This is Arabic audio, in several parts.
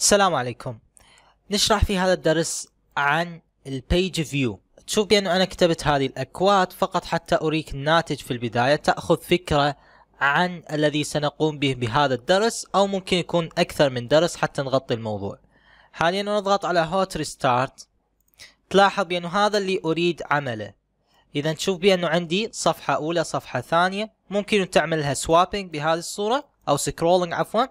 السلام عليكم نشرح في هذا الدرس عن البيج فيو تشوف بأنه أنا كتبت هذه الأكواد فقط حتى أريك الناتج في البداية تأخذ فكرة عن الذي سنقوم به بهذا الدرس أو ممكن يكون أكثر من درس حتى نغطي الموضوع حاليا نضغط على هوت ريستارت تلاحظ بأنه هذا اللي أريد عمله إذا تشوف بأنه عندي صفحة أولى صفحة ثانية ممكن تعملها سوابينج بهذه الصورة أو سكرولينج عفوا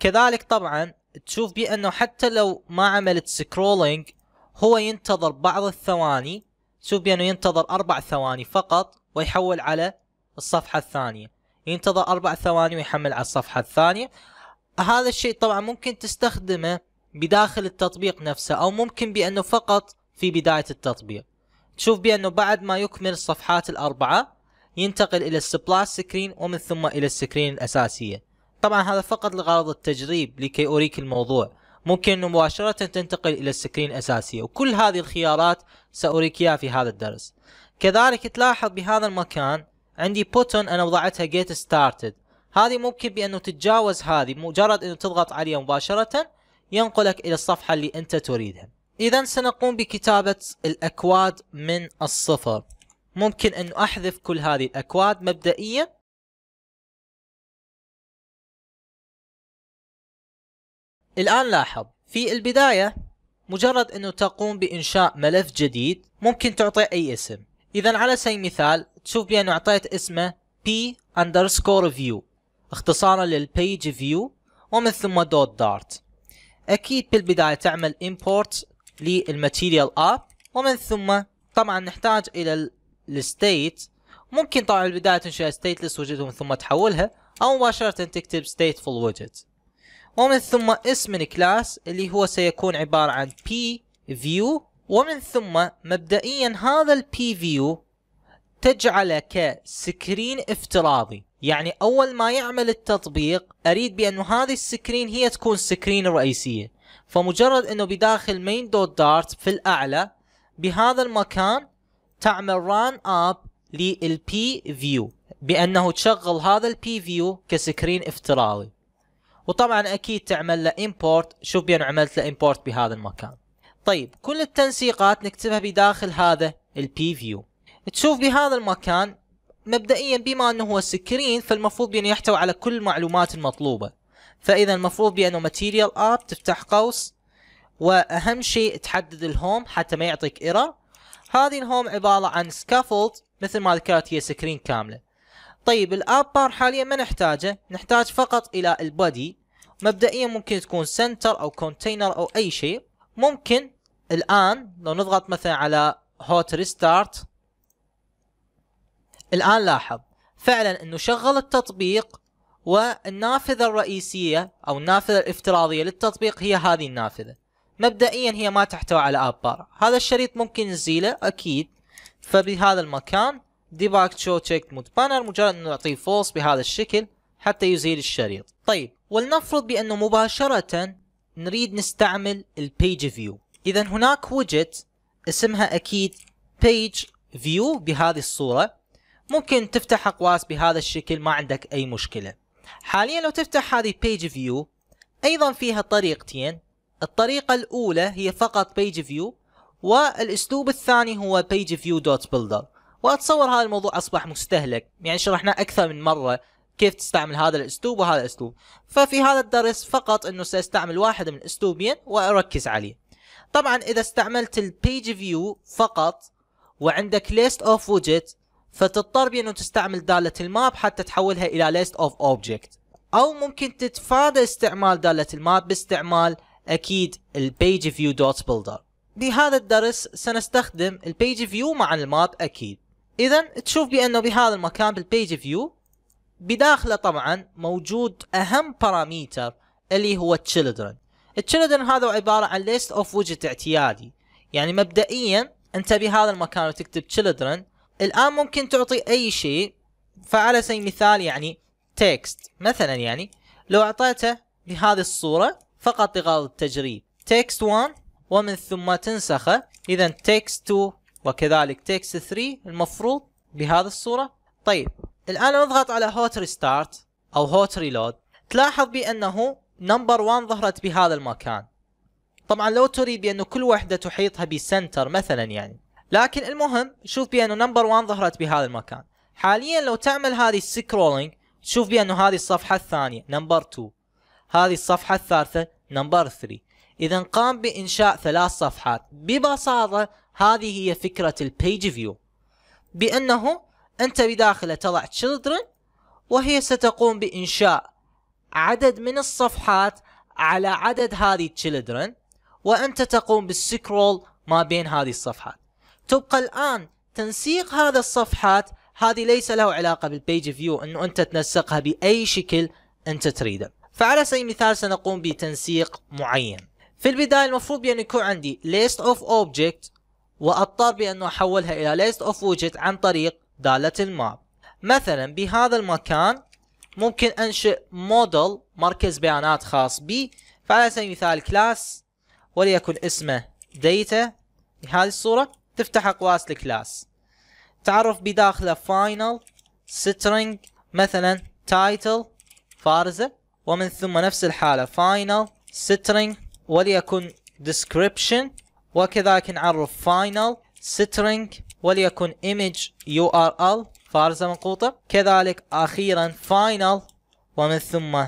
كذلك طبعا تشوف بانه حتى لو ما عملت سكرولينج هو ينتظر بعض الثواني شوف بانه ينتظر اربع ثواني فقط ويحول على الصفحة الثانية ينتظر اربع ثواني ويحمل على الصفحة الثانية هذا الشيء طبعا ممكن تستخدمه بداخل التطبيق نفسه او ممكن بانه فقط في بداية التطبيق تشوف بانه بعد ما يكمل الصفحات الاربعة ينتقل الى السبلاس سكرين ومن ثم الى السكرين الاساسية طبعا هذا فقط لغرض التجريب لكي أريك الموضوع ممكن أنه مباشرة تنتقل إلى السكرين الأساسية وكل هذه الخيارات سأريك إياها في هذا الدرس كذلك تلاحظ بهذا المكان عندي بوتون أنا وضعتها get started هذه ممكن بأنه تتجاوز هذه مجرد أنه تضغط عليها مباشرة ينقلك إلى الصفحة اللي أنت تريدها إذا سنقوم بكتابة الأكواد من الصفر ممكن أن أحذف كل هذه الأكواد مبدئيا الآن لاحظ في البداية مجرد أنه تقوم بإنشاء ملف جديد ممكن تعطي أي اسم إذا على سبيل المثال تشوف بأنه أعطيت اسمه p underscore view اختصارا للبيج فيو ومن ثم دوت دارت أكيد بالبداية تعمل import للماتيريال اب ومن ثم طبعا نحتاج إلى الستيت ممكن طبعا بالبداية تنشئ stateless widget ومن ثم تحولها أو مباشرة تكتب stateful widget ومن ثم اسم الكلاس اللي هو سيكون عبارة عن p view ومن ثم مبدئيا هذا ال p view تجعله كسكرين افتراضي يعني اول ما يعمل التطبيق اريد بانه هذه السكرين هي تكون سكرين رئيسيه فمجرد انه بداخل main dot dart في الاعلى بهذا المكان تعمل run up للp view بانه تشغل هذا الp view كسكرين افتراضي وطبعا اكيد تعمل له امبورت شوف بين عملت له امبورت بهذا المكان طيب كل التنسيقات نكتبها بداخل هذا البي فيو تشوف بهذا المكان مبدئيا بما انه هو سكرين فالمفروض بانه يحتوي على كل المعلومات المطلوبه فاذا المفروض بانه ماتيريال اب تفتح قوس واهم شيء تحدد الهوم حتى ما يعطيك ايرور هذه الهوم عباره عن سكافولد مثل ما ذكرت هي سكرين كامله طيب الاب بار حاليا ما نحتاجه نحتاج فقط الى البادي مبدئيا ممكن تكون سنتر او كونتينر او اي شيء ممكن الان لو نضغط مثلا على هوت ريستارت الان لاحظ فعلا انه شغل التطبيق والنافذة الرئيسية أو النافذة الافتراضية للتطبيق هي هذه النافذة مبدئيا هي ما تحتوي على آب بار هذا الشريط ممكن نزيله أكيد فبهذا المكان debug show checked banner مجرد انه نعطيه false بهذا الشكل حتى يزيل الشريط طيب ولنفرض بانه مباشرة نريد نستعمل البيج فيو اذا هناك ويدجت اسمها اكيد بيج فيو بهذه الصورة ممكن تفتح اقواس بهذا الشكل ما عندك اي مشكلة حاليا لو تفتح هذه بيج فيو ايضا فيها طريقتين الطريقة الاولى هي فقط بيج فيو والاسلوب الثاني هو page view dot builder واتصور هذا الموضوع اصبح مستهلك يعني شرحناه اكثر من مره كيف تستعمل هذا الاسلوب وهذا الاسلوب ففي هذا الدرس فقط انه ساستعمل واحد من الاسلوبين واركز عليه طبعا اذا استعملت البيج فيو فقط وعندك ليست اوف ويدجت فتضطر بانه تستعمل داله الماب حتى تحولها الى ليست اوف اوبجكت او ممكن تتفادى استعمال داله الماب باستعمال اكيد البيج فيو دوت بيلدر بهذا الدرس سنستخدم البيج فيو مع الماب اكيد اذا تشوف بانه بهذا المكان بالبيج فيو بداخله طبعا موجود اهم باراميتر اللي هو تشيلدرن تشيلدرن هذا عباره عن ليست اوف وجت اعتيادي يعني مبدئيا انت بهذا المكان وتكتب تشيلدرن الان ممكن تعطي اي شيء فعلى سبيل المثال يعني تكست مثلا يعني لو اعطيته بهذه الصوره فقط لغرض التجريب تكست 1 ومن ثم تنسخه اذا تكست 2 وكذلك تكست 3 المفروض بهذه الصورة طيب الآن نضغط على هوت ريستارت أو هوت ريلود تلاحظ بأنه نمبر 1 ظهرت بهذا المكان طبعا لو تريد بأنه كل وحدة تحيطها بسنتر مثلا يعني لكن المهم شوف بأنه نمبر 1 ظهرت بهذا المكان حاليا لو تعمل هذه السكرولينج تشوف بأنه هذه الصفحة الثانية نمبر 2 هذه الصفحة الثالثة نمبر 3 إذا قام بإنشاء ثلاث صفحات ببساطة هذه هي فكرة البيج فيو بأنه أنت بداخله تضع children وهي ستقوم بإنشاء عدد من الصفحات على عدد هذه children وأنت تقوم بالسكرول ما بين هذه الصفحات تبقى الآن تنسيق هذا الصفحات هذه ليس له علاقة بالبيج فيو أنه أنت تنسقها بأي شكل أنت تريده فعلى سبيل المثال سنقوم بتنسيق معين في البداية المفروض بأن يكون عندي list of objects واضطر بانه احولها الى ليست اوف وجت عن طريق دالة الماب مثلا بهذا المكان ممكن انشئ موديل مركز بيانات خاص بي فعلى سبيل المثال كلاس وليكن اسمه داتا بهذه الصورة تفتح اقواس الكلاس تعرف بداخله فاينل string مثلا تايتل فارزة ومن ثم نفس الحالة فاينل string وليكن description وكذلك نعرف فاينل سترينج وليكن image URL فارزة منقوطة كذلك أخيرا final ومن ثم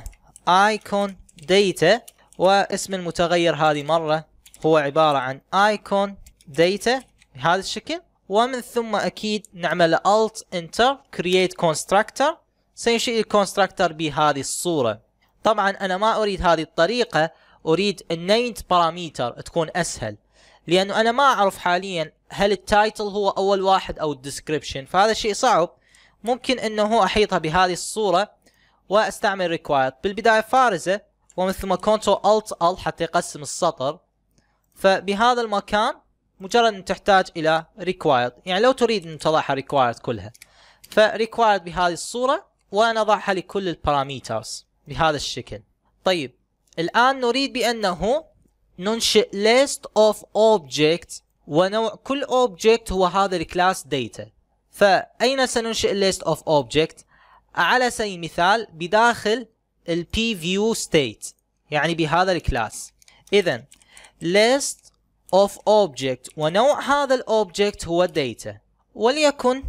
icon data واسم المتغير هذه مرة هو عبارة عن icon data بهذا الشكل ومن ثم أكيد نعمل alt enter create constructor سينشئ الكونستراكتر بهذه الصورة طبعا أنا ما أريد هذه الطريقة أريد النيت باراميتر تكون أسهل لانه انا ما اعرف حاليا هل التايتل هو اول واحد او الديسكربشن فهذا الشيء صعب ممكن انه احيطها بهذه الصوره واستعمل ريكوايرد بالبدايه فارزه ومن ثم كونترول الت ال حتى يقسم السطر فبهذا المكان مجرد ان تحتاج الى ريكوايرد يعني لو تريد ان تضعها ريكوايرد كلها فريكوايرد بهذه الصوره ونضعها لكل الباراميترز بهذا الشكل طيب الان نريد بانه ننشئ list of objects ونوع كل object هو هذا الكلاس data فأين سننشئ list of objects على سبيل المثال بداخل ال view state يعني بهذا الكلاس إذا list of object ونوع هذا الاوبجكت هو data وليكن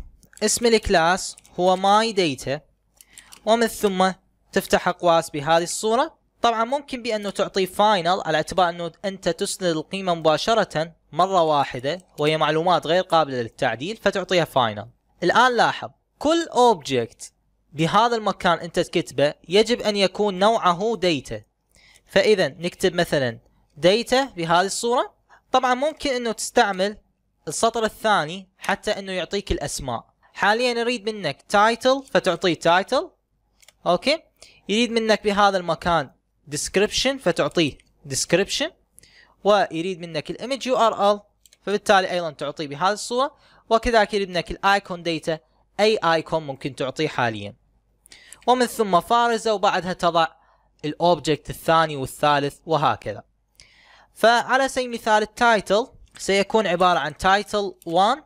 اسم الكلاس هو my data ومن ثم تفتح أقواس بهذه الصورة طبعا ممكن بانه تعطيه فاينل على اعتبار انه انت تسند القيمه مباشره مره واحده وهي معلومات غير قابله للتعديل فتعطيها فاينل الان لاحظ كل اوبجكت بهذا المكان انت تكتبه يجب ان يكون نوعه ديتا فاذا نكتب مثلا ديتا بهذه الصوره طبعا ممكن انه تستعمل السطر الثاني حتى انه يعطيك الاسماء حاليا يريد منك تايتل فتعطيه تايتل اوكي يريد منك بهذا المكان description فتعطيه description ويريد منك الايمج يو ار ال فبالتالي ايضا تعطيه بهذه الصوره وكذلك يريد منك الايكون ديتا اي ايكون ممكن تعطيه حاليا ومن ثم فارزه وبعدها تضع الاوبجكت الثاني والثالث وهكذا فعلى سبيل المثال التايتل سيكون عباره عن تايتل 1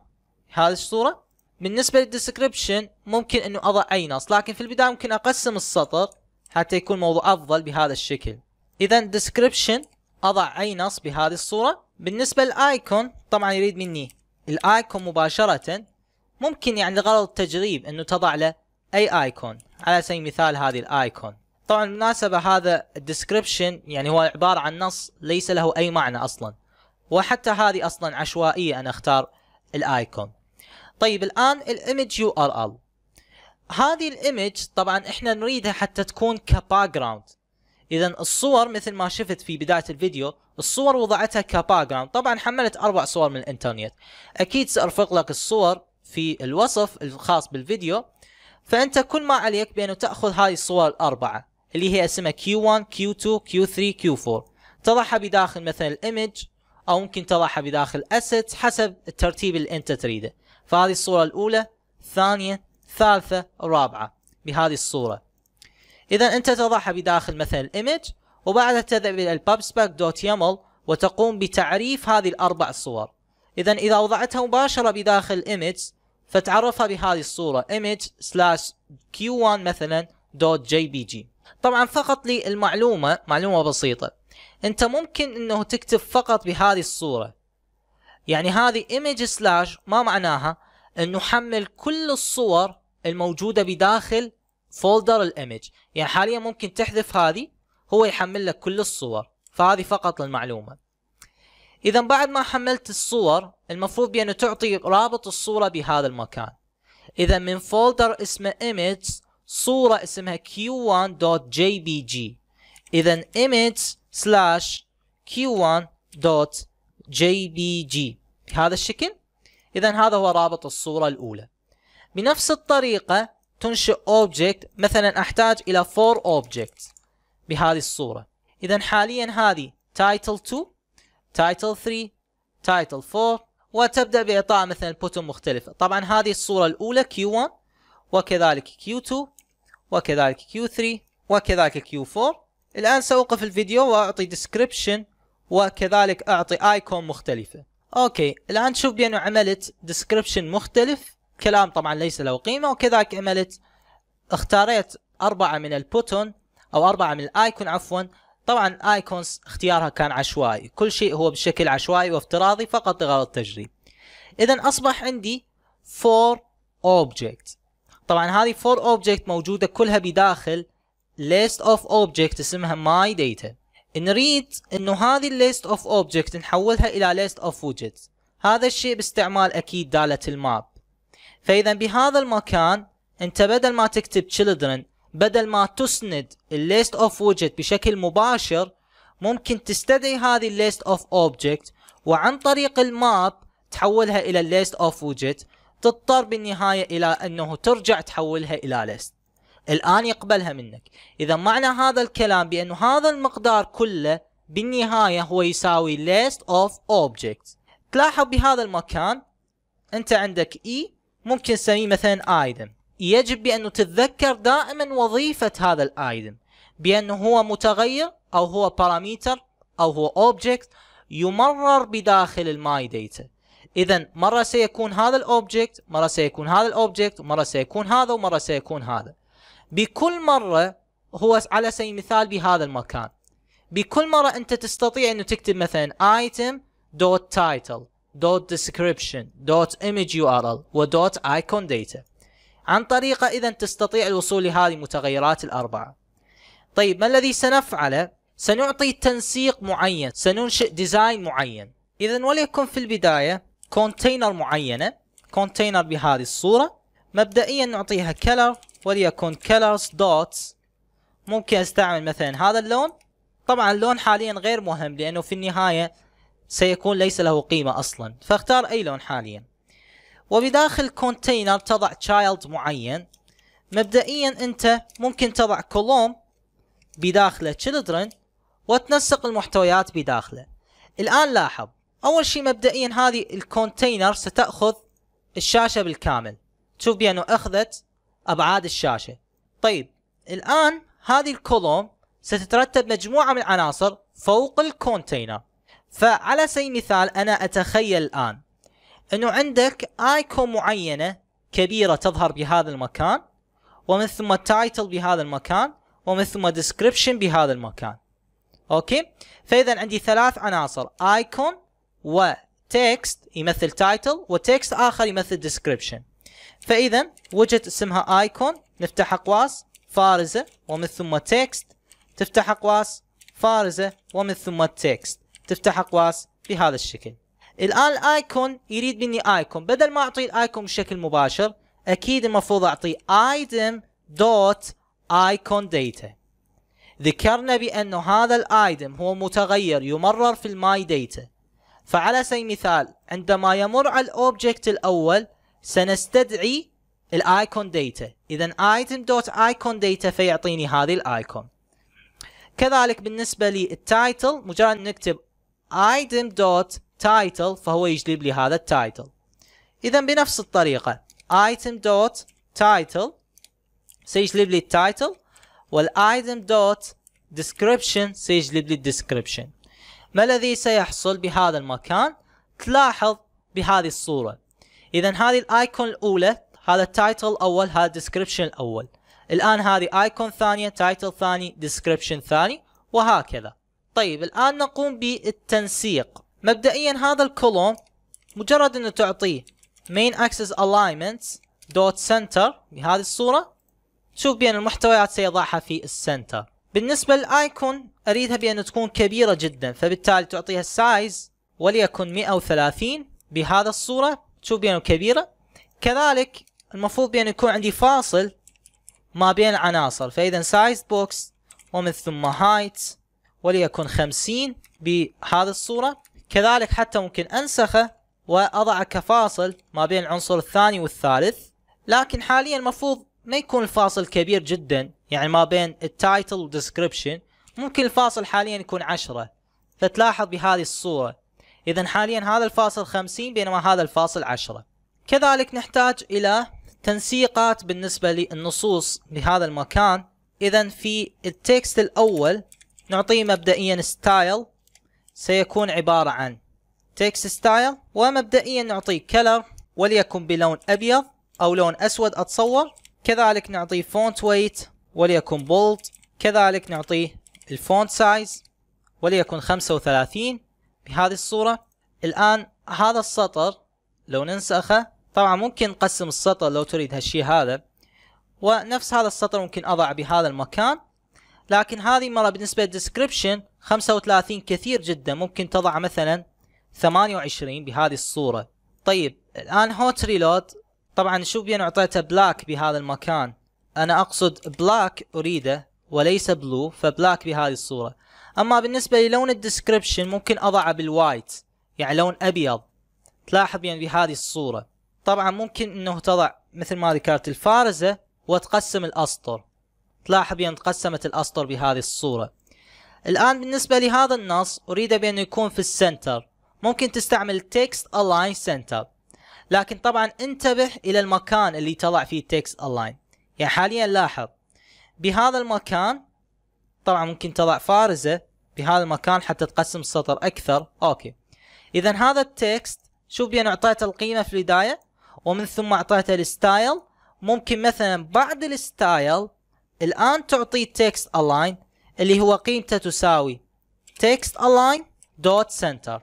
هذه الصوره بالنسبه للديسكريبشن ممكن انه اضع اي نص لكن في البدايه ممكن اقسم السطر حتى يكون موضوع افضل بهذا الشكل اذا description اضع اي نص بهذه الصوره بالنسبه للايكون طبعا يريد مني الايكون مباشره ممكن يعني لغرض التجريب انه تضع له اي ايكون على سبيل المثال هذه الايكون طبعا بالمناسبة هذا description يعني هو عبارة عن نص ليس له أي معنى أصلا وحتى هذه أصلا عشوائية أنا أختار الآيكون طيب الآن الإيمج يو آر إل هذه الايمج طبعا احنا نريدها حتى تكون كباك جراوند اذا الصور مثل ما شفت في بدايه الفيديو الصور وضعتها كباك جراوند طبعا حملت اربع صور من الانترنت اكيد سارفق لك الصور في الوصف الخاص بالفيديو فانت كل ما عليك بانه تاخذ هاي الصور الاربعه اللي هي اسمها Q1 Q2 Q3 Q4 تضعها بداخل مثلا الايمج او ممكن تضعها بداخل اسيت حسب الترتيب اللي انت تريده فهذه الصوره الاولى الثانيه ثالثة ورابعة بهذه الصورة إذا أنت تضعها بداخل مثلا الإيمج وبعدها تذهب إلى البابسباك دوت يمل وتقوم بتعريف هذه الأربع صور إذا إذا وضعتها مباشرة بداخل الإيمج فتعرفها بهذه الصورة image slash q1 مثلا دوت جي بي جي طبعا فقط للمعلومة معلومة بسيطة أنت ممكن أنه تكتب فقط بهذه الصورة يعني هذه image slash ما معناها نحمل كل الصور الموجودة بداخل فولدر الايمج يعني حاليا ممكن تحذف هذه هو يحمل لك كل الصور فهذه فقط للمعلومة اذا بعد ما حملت الصور المفروض بانه تعطي رابط الصورة بهذا المكان اذا من فولدر اسمه ايمج صورة اسمها q1.jpg اذا image slash q1.jpg بهذا الشكل إذا هذا هو رابط الصورة الأولى بنفس الطريقة تنشئ أوبجكت مثلا أحتاج إلى 4 أوبجكت بهذه الصورة إذا حاليا هذه تايتل 2 تايتل 3 تايتل 4 وتبدأ بإعطاء مثلا بوتون مختلفة طبعا هذه الصورة الأولى Q1 وكذلك Q2 وكذلك Q3 وكذلك Q4 الآن سأوقف الفيديو وأعطي description وكذلك أعطي آيكون مختلفة اوكي الان تشوف بانه عملت ديسكريبشن مختلف كلام طبعا ليس له قيمه وكذلك عملت اختاريت اربعه من البوتون او اربعه من الايكون عفوا طبعا ايكونز اختيارها كان عشوائي كل شيء هو بشكل عشوائي وافتراضي فقط لغرض التجريب اذا اصبح عندي فور اوبجكت طبعا هذه فور اوبجكت موجوده كلها بداخل list of objects اسمها my data نريد انه هذه الليست اوف اوبجكت نحولها الى ليست اوف ويدجتس هذا الشيء باستعمال اكيد دالة الماب فاذا بهذا المكان انت بدل ما تكتب children بدل ما تسند الليست اوف ويدجت بشكل مباشر ممكن تستدعي هذه الليست اوف اوبجكت وعن طريق الماب تحولها الى الليست اوف ويدجت تضطر بالنهاية الى انه ترجع تحولها الى ليست الآن يقبلها منك إذا معنى هذا الكلام بأنه هذا المقدار كله بالنهاية هو يساوي list of objects تلاحظ بهذا المكان أنت عندك E ممكن تسميه مثلا item يجب بأنه تتذكر دائما وظيفة هذا الايتم بأنه هو متغير أو هو باراميتر أو هو object يمرر بداخل الماي داتا إذا مرة سيكون هذا الأوبجكت مرة سيكون هذا الأوبجكت مرة سيكون هذا ومرة سيكون هذا بكل مرة هو على سبيل المثال بهذا المكان بكل مرة أنت تستطيع أن تكتب مثلا item dot title dot description dot image URL و dot icon data عن طريقة إذا تستطيع الوصول لهذه المتغيرات الأربعة طيب ما الذي سنفعله؟ سنعطي تنسيق معين سننشئ ديزاين معين إذا وليكن في البداية كونتينر معينة كونتينر بهذه الصورة مبدئيا نعطيها color وليكن colors dots ممكن استعمل مثلا هذا اللون طبعا اللون حاليا غير مهم لانه في النهاية سيكون ليس له قيمة اصلا فاختار اي لون حاليا وبداخل container تضع child معين مبدئيا انت ممكن تضع column بداخله children وتنسق المحتويات بداخله الان لاحظ اول شيء مبدئيا هذه الكونتينر ستاخذ الشاشه بالكامل تشوف بانه اخذت ابعاد الشاشه طيب الان هذه الكولوم ستترتب مجموعه من العناصر فوق الكونتينر فعلى سبيل المثال انا اتخيل الان انه عندك ايكون معينه كبيره تظهر بهذا المكان ومن ثم تايتل بهذا المكان ومن ثم ديسكريبشن بهذا المكان اوكي فاذا عندي ثلاث عناصر ايكون وتكست يمثل تايتل وتكست اخر يمثل ديسكريبشن فاذا وجدت اسمها ايكون نفتح اقواس فارزه ومن ثم تكست تفتح اقواس فارزه ومن ثم تكست تفتح اقواس بهذا الشكل الان الايكون يريد مني ايكون بدل ما اعطيه الايكون بشكل مباشر اكيد المفروض اعطيه ايتم دوت ايكون داتا ذكرنا بانه هذا الايتم هو متغير يمرر في الماي داتا فعلى سبيل المثال عندما يمر على الاوبجكت الاول سنستدعي الايكون داتا اذا ايتم دوت ايكون داتا فيعطيني هذه الايكون كذلك بالنسبه للتايتل مجرد نكتب ايتم دوت تايتل فهو يجلب لي هذا التايتل اذا بنفس الطريقه ايتم دوت تايتل سيجلب لي التايتل والايتم دوت description سيجلب لي الديسكربشن ما الذي سيحصل بهذا المكان تلاحظ بهذه الصوره اذا هذه الايكون الاولى هذا التايتل الاول هذا الديسكربشن الاول الان هذه ايكون ثانيه تايتل ثاني ديسكربشن ثاني وهكذا طيب الان نقوم بالتنسيق مبدئيا هذا الكولوم مجرد انه تعطيه main axis alignment dot center بهذه الصوره تشوف بان المحتويات سيضعها في السنتر بالنسبه للايكون اريدها بان تكون كبيره جدا فبالتالي تعطيها سايز وليكن 130 بهذا الصوره تشوف بينه كبيره كذلك المفروض بأن يكون عندي فاصل ما بين العناصر فإذا سايز بوكس ومن ثم هايت وليكن 50 بهذه الصورة كذلك حتى ممكن أنسخه وأضعه كفاصل ما بين العنصر الثاني والثالث لكن حاليا المفروض ما يكون الفاصل كبير جدا يعني ما بين التايتل والديسكربشن ممكن الفاصل حاليا يكون 10 فتلاحظ بهذه الصورة إذا حاليا هذا الفاصل 50 بينما هذا الفاصل 10 كذلك نحتاج إلى تنسيقات بالنسبة للنصوص بهذا المكان إذا في التكست الأول نعطيه مبدئيا ستايل سيكون عبارة عن تكست ستايل ومبدئيا نعطيه كلر وليكن بلون أبيض أو لون أسود أتصور كذلك نعطيه فونت ويت وليكن بولد كذلك نعطيه الفونت سايز وليكن 35 بهذه الصورة الآن هذا السطر لو ننسخه طبعا ممكن نقسم السطر لو تريد هالشي هذا ونفس هذا السطر ممكن أضع بهذا المكان لكن هذه مرة بالنسبة للدسكريبشن 35 كثير جدا ممكن تضع مثلا 28 بهذه الصورة طيب الآن هوت ريلود طبعا شوف بين أعطيته بلاك بهذا المكان أنا أقصد بلاك أريده وليس بلو فبلاك بهذه الصورة اما بالنسبة للون الديسكريبشن ممكن اضعه بالوايت يعني لون ابيض تلاحظ يعني بهذه الصورة طبعا ممكن انه تضع مثل ما ذكرت الفارزة وتقسم الاسطر تلاحظ يعني تقسمت الاسطر بهذه الصورة الان بالنسبة لهذا النص اريد بانه يكون في السنتر ممكن تستعمل text align center لكن طبعا انتبه الى المكان اللي تضع فيه text align يعني حاليا لاحظ بهذا المكان طبعا ممكن تضع فارزة بهذا المكان حتى تقسم السطر أكثر أوكي إذا هذا التكست شوف بأنه أعطيته القيمة في البداية ومن ثم أعطيته الستايل ممكن مثلا بعد الستايل الآن تعطيه تكست الاين اللي هو قيمته تساوي تكست الاين دوت سنتر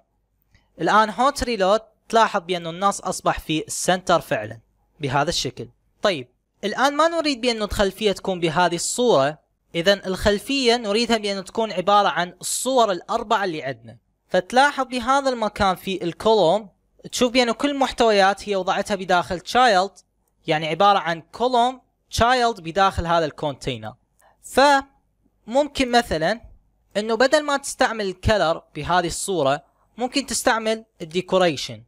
الآن هوت ريلود تلاحظ بأنه النص أصبح في السنتر فعلا بهذا الشكل طيب الآن ما نريد بأن الخلفية تكون بهذه الصورة إذا الخلفية نريدها بأن تكون عبارة عن الصور الأربعة اللي عندنا فتلاحظ بهذا المكان في الكولوم تشوف بأن كل المحتويات هي وضعتها بداخل child يعني عبارة عن كولوم child بداخل هذا الكونتينر فممكن مثلا انه بدل ما تستعمل الكلر بهذه الصورة ممكن تستعمل الديكوريشن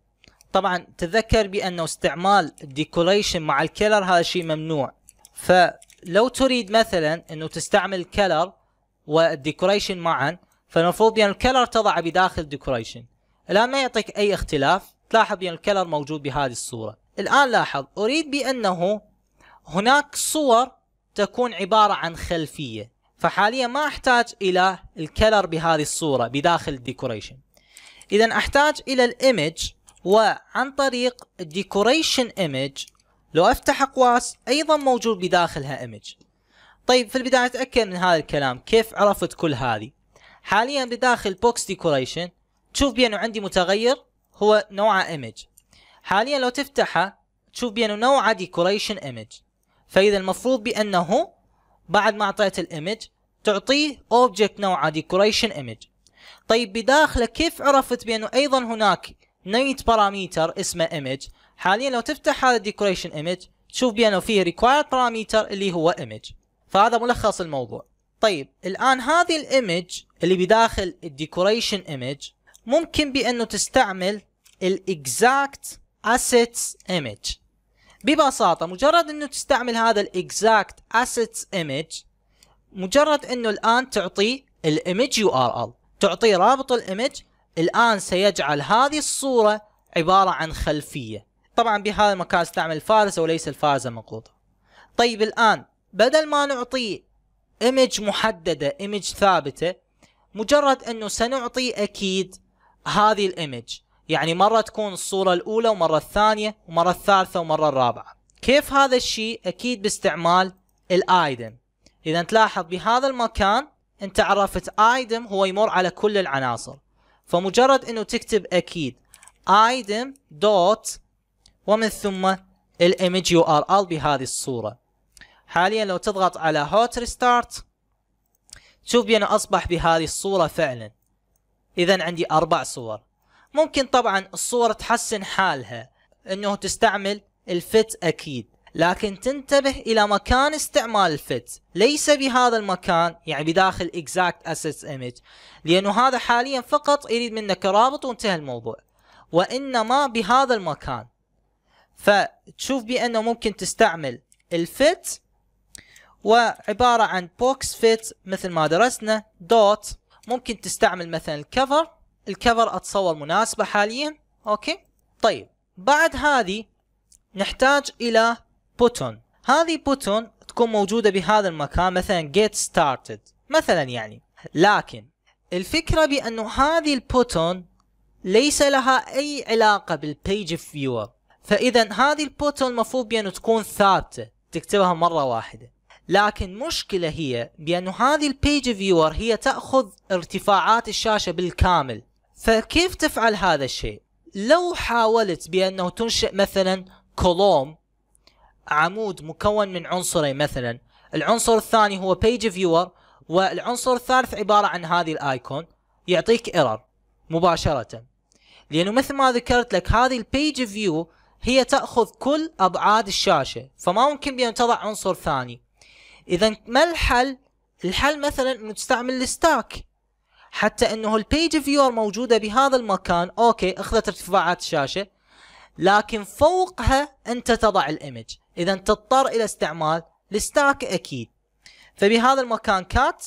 طبعا تذكر بانه استعمال الديكوريشن مع الكلر هذا شيء ممنوع ف لو تريد مثلا انه تستعمل الكلر والديكوريشن معا فالمفروض يعني الكلر تضعه بداخل ديكوريشن الان ما يعطيك اي اختلاف تلاحظ يعني الكلر موجود بهذه الصورة الان لاحظ اريد بانه هناك صور تكون عبارة عن خلفية فحاليا ما احتاج الى الكلر بهذه الصورة بداخل الديكوريشن اذا احتاج الى الايمج وعن طريق الديكوريشن ايمج لو افتح اقواس ايضا موجود بداخلها ايمج طيب في البداية اتأكد من هذا الكلام كيف عرفت كل هذه حاليا بداخل بوكس ديكوريشن تشوف بانه عندي متغير هو نوعه ايمج حاليا لو تفتحه تشوف بانه نوعه ديكوريشن ايمج فاذا المفروض بانه بعد ما اعطيت الايمج تعطيه اوبجكت نوعه ديكوريشن ايمج طيب بداخله كيف عرفت بانه ايضا هناك نيت باراميتر اسمه ايمج حاليا لو تفتح هذا الديكوريشن ايمج تشوف بانه فيه ريكوايرد باراميتر اللي هو ايمج فهذا ملخص الموضوع طيب الان هذه الايمج اللي بداخل الديكوريشن ايمج ممكن بانه تستعمل الاكزاكت اسيتس ايمج ببساطة مجرد انه تستعمل هذا الاكزاكت اسيتس ايمج مجرد انه الان تعطي الايمج يو ار ال تعطي رابط الايمج الان سيجعل هذه الصورة عبارة عن خلفية طبعا بهذا المكان استعمل الفارس وليس الفارس منقوطة طيب الآن بدل ما نعطي ايمج محددة ايمج ثابتة مجرد انه سنعطي اكيد هذه الايمج يعني مرة تكون الصورة الاولى ومرة الثانية ومرة الثالثة ومرة الرابعة كيف هذا الشيء اكيد باستعمال الايدم اذا تلاحظ بهذا المكان انت عرفت ايدم هو يمر على كل العناصر فمجرد انه تكتب اكيد ايدم دوت ومن ثم الايمج يو ار ال بهذه الصوره حاليا لو تضغط على هوت ريستارت تشوف بأنه أصبح بهذه الصورة فعلا إذا عندي أربع صور ممكن طبعا الصور تحسن حالها أنه تستعمل الفت أكيد لكن تنتبه إلى مكان استعمال الفت ليس بهذا المكان يعني بداخل exact assets image لأنه هذا حاليا فقط يريد منك رابط وانتهى الموضوع وإنما بهذا المكان فتشوف بانه ممكن تستعمل الفت وعبارة عن بوكس فيت مثل ما درسنا دوت ممكن تستعمل مثلا الكفر الكفر اتصور مناسبة حاليا اوكي طيب بعد هذه نحتاج الى بوتون هذه بوتون تكون موجودة بهذا المكان مثلا get started مثلا يعني لكن الفكرة بانه هذه البوتون ليس لها اي علاقة بالبيج فيور فاذا هذه البوتل المفروض بانه تكون ثابته تكتبها مره واحده لكن مشكلة هي بأنه هذه البيج فيور هي تأخذ ارتفاعات الشاشة بالكامل فكيف تفعل هذا الشيء؟ لو حاولت بأنه تنشئ مثلا كولوم عمود مكون من عنصرين مثلا العنصر الثاني هو بيج فيور والعنصر الثالث عبارة عن هذه الايكون يعطيك ايرور مباشرة لأنه مثل ما ذكرت لك هذه البيج فيو هي تأخذ كل أبعاد الشاشة فما ممكن بأن تضع عنصر ثاني إذا ما الحل؟ الحل مثلا أنه تستعمل الستاك حتى أنه البيج فيور موجودة بهذا المكان أوكي أخذت ارتفاعات الشاشة لكن فوقها أنت تضع الإيمج إذا تضطر إلى استعمال الستاك أكيد فبهذا المكان كات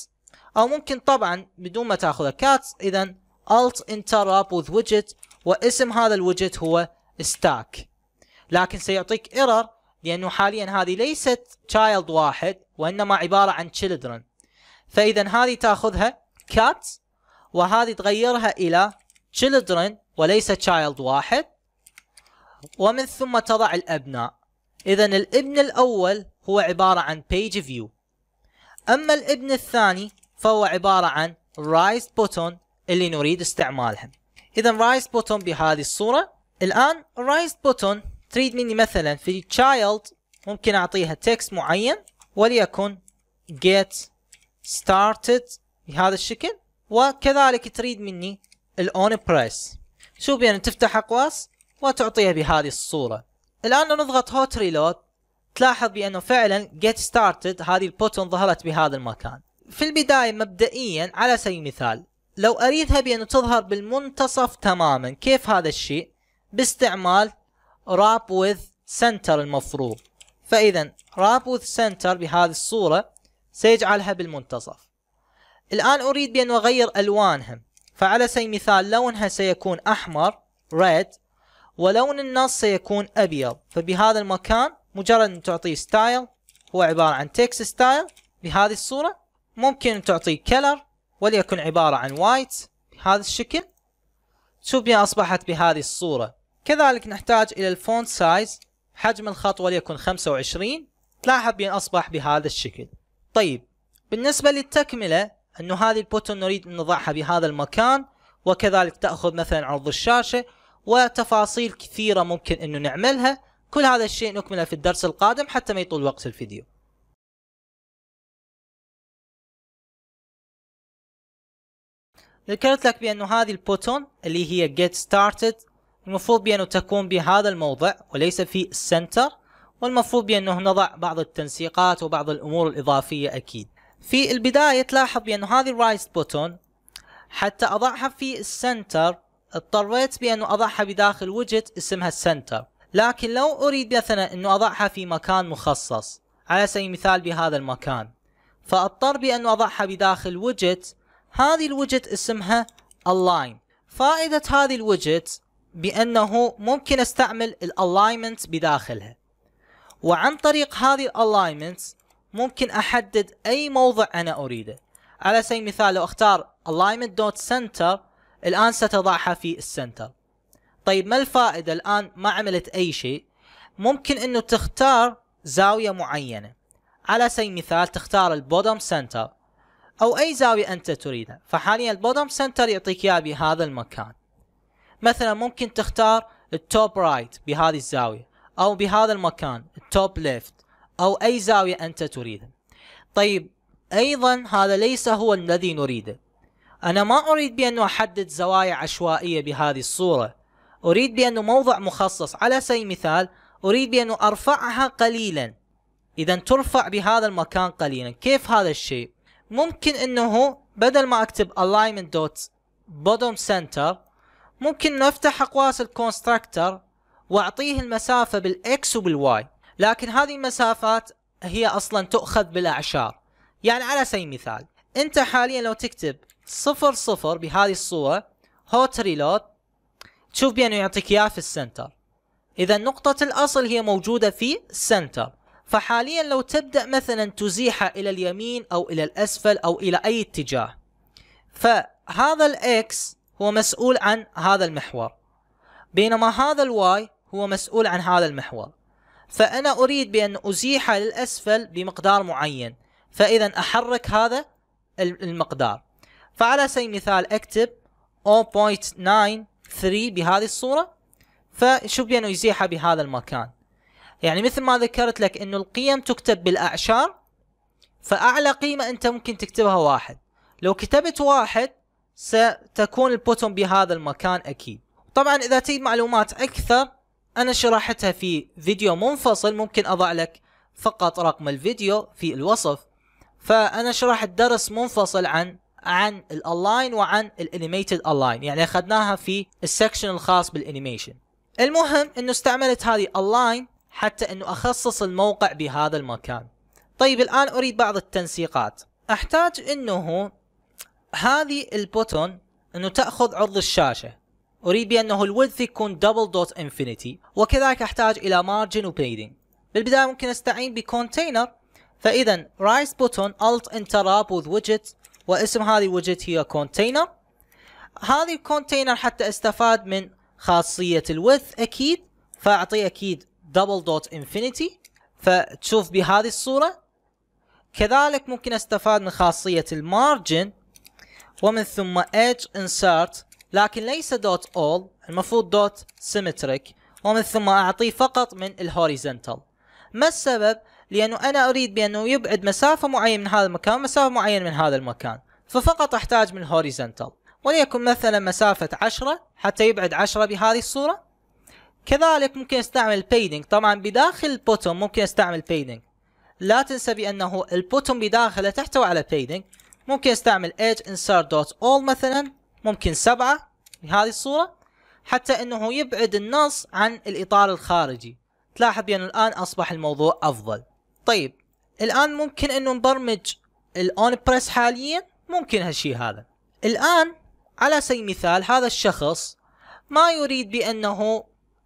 أو ممكن طبعا بدون ما تأخذها كات إذا Alt Interrupt with Widget واسم هذا الوجت هو Stack لكن سيعطيك ايرور لانه حاليا هذه ليست تشايلد واحد وانما عباره عن تشيلدرن فاذا هذه تاخذها كات وهذه تغيرها الى تشيلدرن وليس تشايلد واحد ومن ثم تضع الابناء اذا الابن الاول هو عباره عن بيج فيو اما الابن الثاني فهو عباره عن رايز بوتون اللي نريد استعمالها اذا رايز بوتون بهذه الصوره الان رايز بوتون تريد مني مثلا في child ممكن اعطيها تكست معين وليكن get started بهذا الشكل وكذلك تريد مني الاون on شو شوف يعني تفتح اقواس وتعطيها بهذه الصورة الان لو نضغط هوت ريلود تلاحظ بانه فعلا get started هذه البوتون ظهرت بهذا المكان في البداية مبدئيا على سبيل المثال لو اريدها بانه تظهر بالمنتصف تماما كيف هذا الشيء باستعمال wrap with center المفروض فإذا wrap with center بهذه الصورة سيجعلها بالمنتصف الآن أريد بأن أغير ألوانها فعلى سبيل المثال لونها سيكون أحمر red ولون النص سيكون أبيض فبهذا المكان مجرد أن تعطيه ستايل هو عبارة عن تكست ستايل بهذه الصورة ممكن أن تعطيه كلر وليكن عبارة عن وايت بهذا الشكل شوف بها أصبحت بهذه الصورة كذلك نحتاج إلى الفونت سايز حجم الخطوة ليكون 25 تلاحظ بأن أصبح بهذا الشكل طيب بالنسبة للتكملة أنه هذه البوتن نريد أن نضعها بهذا المكان وكذلك تأخذ مثلا عرض الشاشة وتفاصيل كثيرة ممكن أنه نعملها كل هذا الشيء نكمله في الدرس القادم حتى ما يطول وقت الفيديو ذكرت لك بأنه هذه البوتون اللي هي get started المفروض بأن تكون بهذا الموضع وليس في السنتر والمفروض بأنه نضع بعض التنسيقات وبعض الأمور الإضافية أكيد في البداية تلاحظ بأن هذه الرايس بوتون حتى أضعها في السنتر اضطريت بأنه أضعها بداخل وجهة اسمها السنتر لكن لو أريد مثلا أنه أضعها في مكان مخصص على سبيل المثال بهذا المكان فاضطر بأنه أضعها بداخل وجت هذه الوجت اسمها align فائدة هذه الوجت بأنه ممكن استعمل الالاينمنت بداخلها وعن طريق هذه الالاينمنت ممكن أحدد أي موضع أنا أريده على سبيل المثال لو أختار سنتر الآن ستضعها في السنتر طيب ما الفائدة الآن ما عملت أي شيء ممكن أنه تختار زاوية معينة على سبيل المثال تختار البودم سنتر أو أي زاوية أنت تريدها فحاليا البودم سنتر يعطيك اياها بهذا المكان مثلا ممكن تختار التوب رايت بهذه الزاوية أو بهذا المكان التوب ليفت أو أي زاوية أنت تريدها طيب أيضا هذا ليس هو الذي نريده أنا ما أريد بأنه أحدد زوايا عشوائية بهذه الصورة أريد بأنه موضع مخصص على سبيل المثال أريد بأنه أرفعها قليلا إذا ترفع بهذا المكان قليلا كيف هذا الشيء ممكن أنه بدل ما أكتب alignment dots bottom center ممكن نفتح اقواس الكونستراكتر واعطيه المسافة بالاكس وبالواي لكن هذه المسافات هي اصلا تؤخذ بالاعشار يعني على سبيل المثال انت حاليا لو تكتب صفر صفر بهذه الصورة هوت ريلود تشوف بانه يعطيك اياه في السنتر اذا نقطة الاصل هي موجودة في السنتر فحاليا لو تبدأ مثلا تزيحها الى اليمين او الى الاسفل او الى اي اتجاه فهذا الاكس هو مسؤول عن هذا المحور بينما هذا الواي هو مسؤول عن هذا المحور فأنا أريد بأن أزيحه للأسفل بمقدار معين فإذا أحرك هذا المقدار فعلى سبيل المثال أكتب 0.93 بهذه الصورة فشوف بأنه يزيحها بهذا المكان يعني مثل ما ذكرت لك أنه القيم تكتب بالأعشار فأعلى قيمة أنت ممكن تكتبها واحد لو كتبت واحد ستكون البوتوم بهذا المكان اكيد طبعا اذا تريد معلومات اكثر انا شرحتها في فيديو منفصل ممكن اضع لك فقط رقم الفيديو في الوصف فانا شرحت درس منفصل عن عن الالاين وعن الانيميتد الاين يعني اخذناها في السكشن الخاص بالانيميشن المهم انه استعملت هذه الاين حتى انه اخصص الموقع بهذا المكان طيب الان اريد بعض التنسيقات احتاج انه هذه البوتون انه تاخذ عرض الشاشه اريد بانه الويدث يكون دبل دوت انفينيتي وكذلك احتاج الى مارجن وبيدنج بالبدايه ممكن استعين بكونتينر فاذا رايس بوتون الت انتراب وذ ويدجت واسم هذه الويدجت هي كونتينر هذه الكونتينر حتى استفاد من خاصيه الويدث اكيد فاعطيه اكيد دبل دوت انفينيتي فتشوف بهذه الصوره كذلك ممكن استفاد من خاصيه المارجن ومن ثم edge insert لكن ليس dot all المفروض dot symmetric ومن ثم اعطيه فقط من horizontal ما السبب؟ لانه انا اريد بانه يبعد مسافه معينه من هذا المكان ومسافه معينه من هذا المكان ففقط احتاج من horizontal وليكن مثلا مسافة 10 حتى يبعد 10 بهذه الصورة كذلك ممكن استعمل بيدنج طبعا بداخل البوتوم ممكن استعمل بيدنج لا تنسى بانه البوتوم بداخله تحتوي على بيدنج ممكن استعمل age insert dot all مثلا ممكن سبعة بهذه الصورة حتى انه يبعد النص عن الاطار الخارجي تلاحظ بأنه الان اصبح الموضوع افضل طيب الان ممكن انه نبرمج الاون بريس حاليا ممكن هالشي هذا الان على سبيل المثال هذا الشخص ما يريد بانه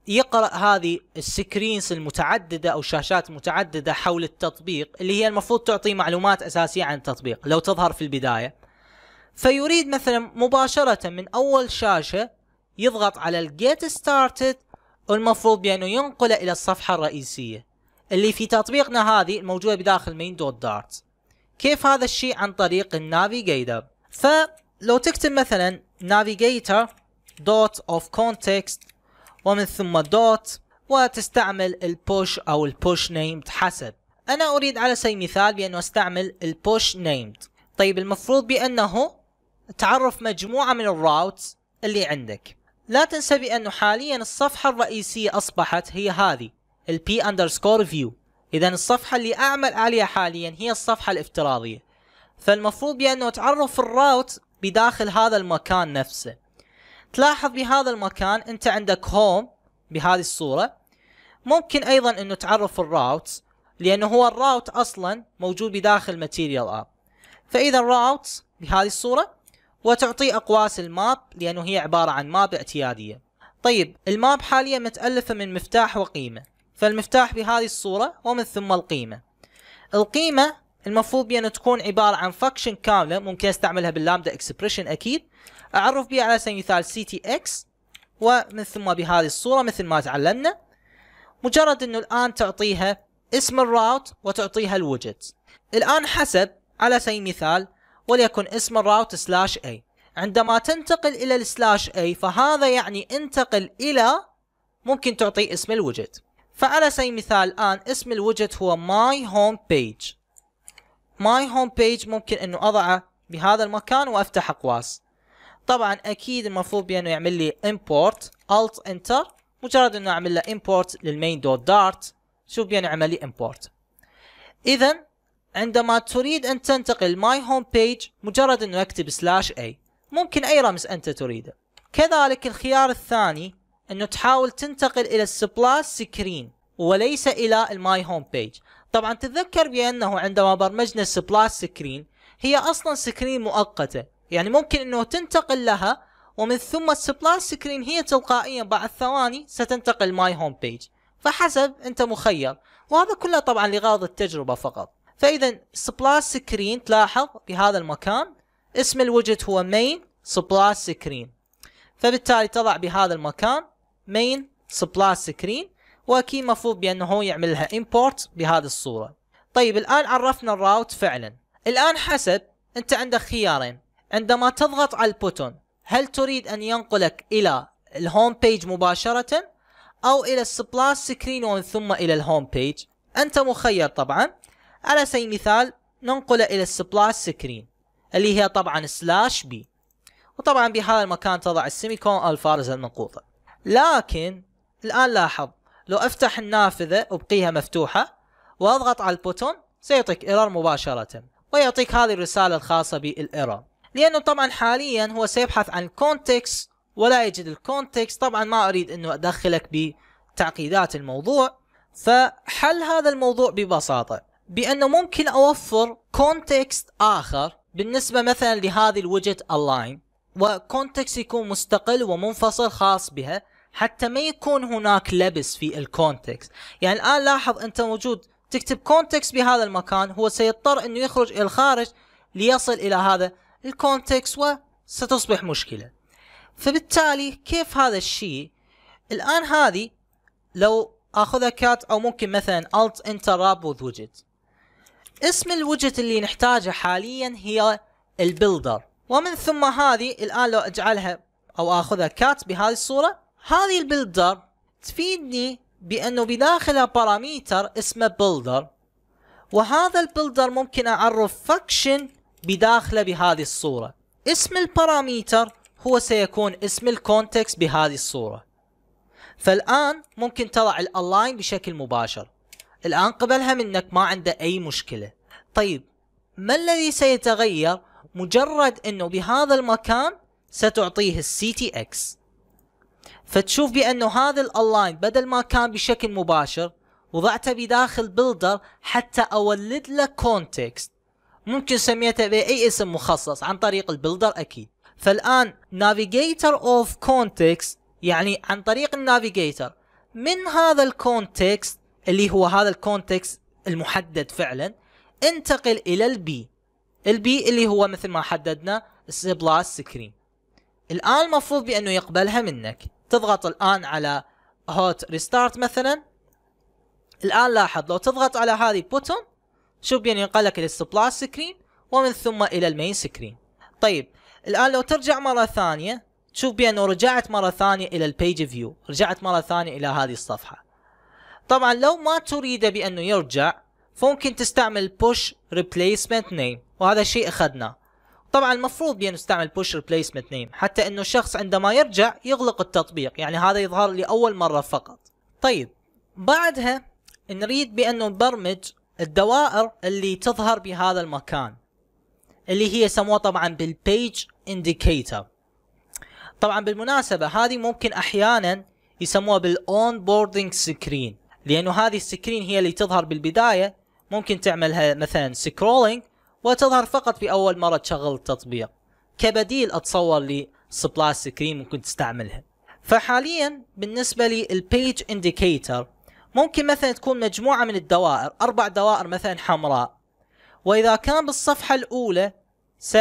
يقرا هذه السكرينز المتعدده او شاشات متعدده حول التطبيق اللي هي المفروض تعطي معلومات اساسيه عن التطبيق لو تظهر في البدايه فيريد مثلا مباشره من اول شاشه يضغط على الجيت ستارتد والمفروض بانه ينقله الى الصفحه الرئيسيه اللي في تطبيقنا هذه الموجوده بداخل مين دوت دارت كيف هذا الشيء عن طريق النافيجيتر فلو تكتب مثلا نافيجيتر دوت اوف كونتكست ومن ثم دوت وتستعمل البوش أو البوش نيمد حسب أنا أريد على سبيل المثال بأنه أستعمل البوش نيمد طيب المفروض بأنه تعرف مجموعة من الراوت اللي عندك لا تنسى بأنه حاليا الصفحة الرئيسية أصبحت هي هذه ال p underscore view إذا الصفحة اللي أعمل عليها حاليا هي الصفحة الافتراضية فالمفروض بأنه تعرف الراوت بداخل هذا المكان نفسه تلاحظ بهذا المكان انت عندك هوم بهذه الصورة ممكن ايضا انه تعرف الراوت لانه هو الراوت اصلا موجود بداخل ماتيريال اب فاذا الراوت بهذه الصورة وتعطي اقواس الماب لانه هي عبارة عن ماب اعتيادية طيب الماب حاليا متألفة من مفتاح وقيمة فالمفتاح بهذه الصورة ومن ثم القيمة القيمة المفروض بأن تكون عبارة عن فاكشن كاملة ممكن استعملها باللامدا اكسبريشن أكيد اعرف بها على سبيل المثال سي تي اكس ومن ثم بهذه الصورة مثل ما تعلمنا مجرد انه الان تعطيها اسم الراوت وتعطيها الوجت الان حسب على سبيل المثال وليكن اسم الراوت سلاش اي عندما تنتقل الى السلاش اي فهذا يعني انتقل الى ممكن تعطي اسم الوجت فعلى سبيل المثال الان اسم الوجت هو ماي هوم بيج ماي هوم بيج ممكن انه اضعه بهذا المكان وافتح اقواس طبعا اكيد المفروض بانه يعمل لي امبورت الت انتر مجرد انه اعمل له امبورت للمين دوت دارت شوف بانه يعمل لي امبورت اذا عندما تريد ان تنتقل ماي هوم بيج مجرد انه اكتب سلاش اي ممكن اي رمز انت تريده كذلك الخيار الثاني انه تحاول تنتقل الى السبلاس سكرين وليس الى الماي هوم بيج طبعا تتذكر بانه عندما برمجنا السبلاس سكرين هي اصلا سكرين مؤقته يعني ممكن انه تنتقل لها ومن ثم السبلاي سكرين هي تلقائيا بعد ثواني ستنتقل ماي هوم بيج فحسب انت مخير وهذا كله طبعا لغرض التجربة فقط فاذا سبلاش سكرين تلاحظ بهذا المكان اسم الوجت هو مين سبلاي سكرين فبالتالي تضع بهذا المكان مين سبلاي سكرين واكيد مفروض بانه هو يعمل لها امبورت بهذه الصورة طيب الان عرفنا الراوت فعلا الان حسب انت عندك خيارين عندما تضغط على البوتون هل تريد أن ينقلك إلى الهوم بيج مباشرة أو إلى السبلاس سكرين ومن ثم إلى الهوم بيج أنت مخير طبعا على سبيل المثال ننقل إلى السبلاس سكرين اللي هي طبعا سلاش بي وطبعا بهذا المكان تضع السيمي كون الفارز المنقوطة لكن الآن لاحظ لو افتح النافذة وابقيها مفتوحة واضغط على البوتون سيعطيك ايرور مباشرة ويعطيك هذه الرسالة الخاصة بالايرور لانه طبعا حاليا هو سيبحث عن كونتكست ولا يجد الكونتكست طبعا ما اريد انه ادخلك بتعقيدات الموضوع فحل هذا الموضوع ببساطة بانه ممكن اوفر كونتكست اخر بالنسبة مثلا لهذه الوجهة اللاين وكونتكست يكون مستقل ومنفصل خاص بها حتى ما يكون هناك لبس في الكونتكست يعني الان لاحظ انت موجود تكتب كونتكست بهذا المكان هو سيضطر انه يخرج الى الخارج ليصل الى هذا الكونتكست وستصبح مشكلة فبالتالي كيف هذا الشيء الآن هذه لو اخذها كات او ممكن مثلا alt enter راب وذ ويجت اسم الوجت اللي نحتاجه حاليا هي البيلدر ومن ثم هذه الان لو اجعلها او اخذها كات بهذه الصوره هذه البيلدر تفيدني بانه بداخلها باراميتر اسمه بيلدر وهذا البيلدر ممكن اعرف فاكشن بداخله بهذه الصورة اسم الباراميتر هو سيكون اسم الكونتكست بهذه الصورة فالآن ممكن تضع الالاين بشكل مباشر الآن قبلها منك ما عنده أي مشكلة طيب ما الذي سيتغير مجرد أنه بهذا المكان ستعطيه السي تي اكس فتشوف بأنه هذا الالاين بدل ما كان بشكل مباشر وضعته بداخل بلدر حتى أولد لك كونتكست ممكن سميتها باي اسم مخصص عن طريق البلدر اكيد فالان نافيجيتر اوف كونتكست يعني عن طريق النافيجيتر من هذا الكونتكست اللي هو هذا الكونتكست المحدد فعلا انتقل الى البي البي اللي هو مثل ما حددنا السي بلاس سكرين الان المفروض بانه يقبلها منك تضغط الان على هوت ريستارت مثلا الان لاحظ لو تضغط على هذه بوتون شوبيان ينقلك الى السبلاي سكرين ومن ثم الى المين سكرين طيب الان لو ترجع مره ثانيه تشوف بانه رجعت مره ثانيه الى البيج فيو رجعت مره ثانيه الى هذه الصفحه طبعا لو ما تريده بانه يرجع فممكن تستعمل بوش ريبليسمنت نيم وهذا الشيء اخذناه طبعا المفروض بانه نستعمل بوش ريبليسمنت نيم حتى انه الشخص عندما يرجع يغلق التطبيق يعني هذا يظهر لاول مره فقط طيب بعدها نريد بانه نبرمج الدوائر اللي تظهر بهذا المكان اللي هي يسموها طبعا بالبيج انديكيتر طبعا بالمناسبة هذه ممكن احيانا يسموها بالاون بوردنج سكرين لانه هذه السكرين هي اللي تظهر بالبداية ممكن تعملها مثلا سكرولينج وتظهر فقط في اول مرة تشغل التطبيق كبديل اتصور لسبلاي سكرين ممكن تستعملها فحاليا بالنسبة للبيج انديكيتر ممكن مثلا تكون مجموعة من الدوائر أربع دوائر مثلا حمراء وإذا كان بالصفحة الأولى س...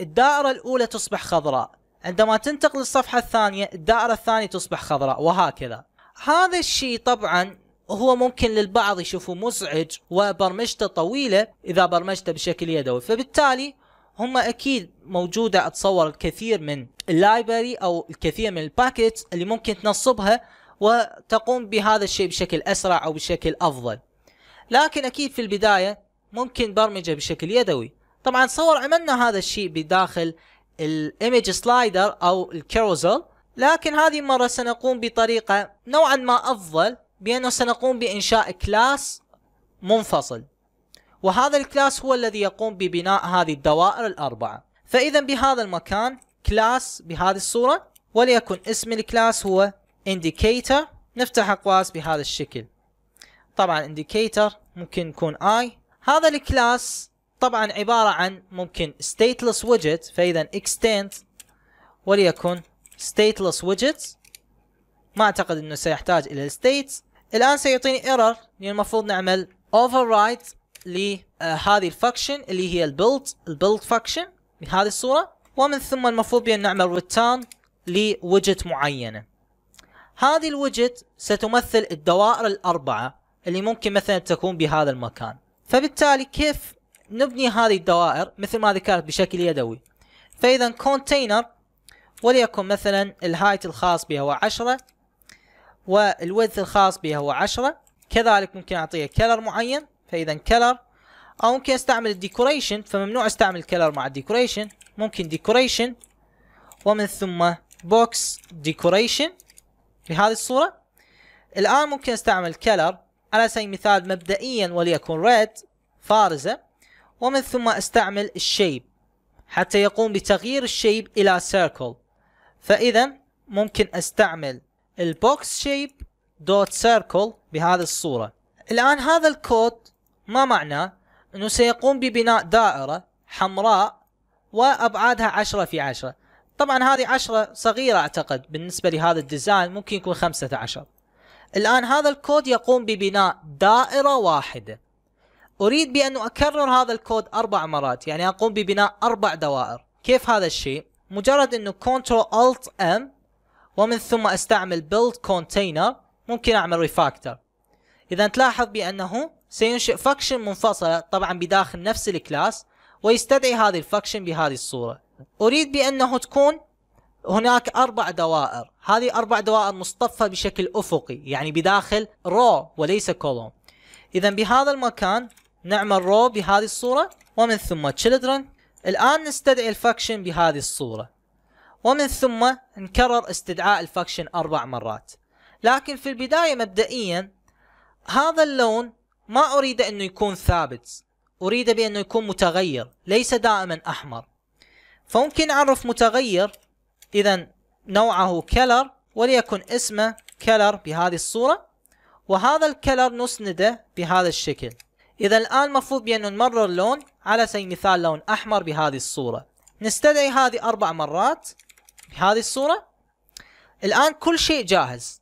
الدائرة الأولى تصبح خضراء عندما تنتقل للصفحة الثانية الدائرة الثانية تصبح خضراء وهكذا هذا الشيء طبعا هو ممكن للبعض يشوفه مزعج وبرمجته طويلة إذا برمجته بشكل يدوي فبالتالي هم أكيد موجودة أتصور الكثير من اللايبرري أو الكثير من الباكيتس اللي ممكن تنصبها وتقوم بهذا الشيء بشكل أسرع أو بشكل أفضل لكن أكيد في البداية ممكن برمجة بشكل يدوي طبعا صور عملنا هذا الشيء بداخل الايمج سلايدر او الكروزل لكن هذه المرة سنقوم بطريقة نوعا ما افضل بانه سنقوم بانشاء كلاس منفصل وهذا الكلاس هو الذي يقوم ببناء هذه الدوائر الاربعة فاذا بهذا المكان كلاس بهذه الصورة وليكن اسم الكلاس هو indicator نفتح أقواس بهذا الشكل طبعا indicator ممكن يكون I هذا الكلاس طبعا عبارة عن ممكن stateless widget فإذا extend وليكن stateless widget ما أعتقد أنه سيحتاج إلى states الآن سيعطيني error يعني المفروض نعمل override لهذه آه، الفاكشن اللي هي ال build فاكشن بهذه الصورة ومن ثم المفروض بأن نعمل return لوجت معينة هذه الوجت ستمثل الدوائر الأربعة اللي ممكن مثلا تكون بهذا المكان فبالتالي كيف نبني هذه الدوائر مثل ما ذكرت بشكل يدوي فإذا كونتينر وليكن مثلا الهايت الخاص بها هو 10 والويدث الخاص بها هو 10 كذلك ممكن أعطيه كلر معين فإذا كلر أو ممكن أستعمل الديكوريشن فممنوع أستعمل كلر مع الديكوريشن ممكن ديكوريشن ومن ثم بوكس ديكوريشن في هذه الصورة الآن ممكن استعمل color على سبيل المثال مبدئيا وليكن red فارزة ومن ثم استعمل الشيب حتى يقوم بتغيير الشيب إلى circle فإذا ممكن استعمل البوكس shape dot circle بهذه الصورة الآن هذا الكود ما معناه أنه سيقوم ببناء دائرة حمراء وأبعادها عشرة في عشرة طبعا هذه عشرة صغيرة اعتقد بالنسبة لهذا الديزاين ممكن يكون خمسة عشر الآن هذا الكود يقوم ببناء دائرة واحدة أريد بأن أكرر هذا الكود أربع مرات يعني أقوم ببناء أربع دوائر كيف هذا الشيء؟ مجرد أنه Ctrl Alt M ومن ثم أستعمل Build Container ممكن أعمل Refactor إذا تلاحظ بأنه سينشئ فاكشن منفصلة طبعا بداخل نفس الكلاس ويستدعي هذه الفاكشن بهذه الصورة اريد بانه تكون هناك اربع دوائر هذه اربع دوائر مصطفه بشكل افقي يعني بداخل رو وليس كولوم اذا بهذا المكان نعمل رو بهذه الصوره ومن ثم children الان نستدعي الفاكشن بهذه الصوره ومن ثم نكرر استدعاء الفاكشن اربع مرات لكن في البدايه مبدئيا هذا اللون ما اريد انه يكون ثابت اريد بانه يكون متغير ليس دائما احمر فممكن نعرف متغير إذا نوعه كلر وليكن اسمه كلر بهذه الصورة وهذا الكلر نسنده بهذا الشكل إذا الآن المفروض بأن نمرر لون على سبيل المثال لون أحمر بهذه الصورة نستدعي هذه أربع مرات بهذه الصورة الآن كل شيء جاهز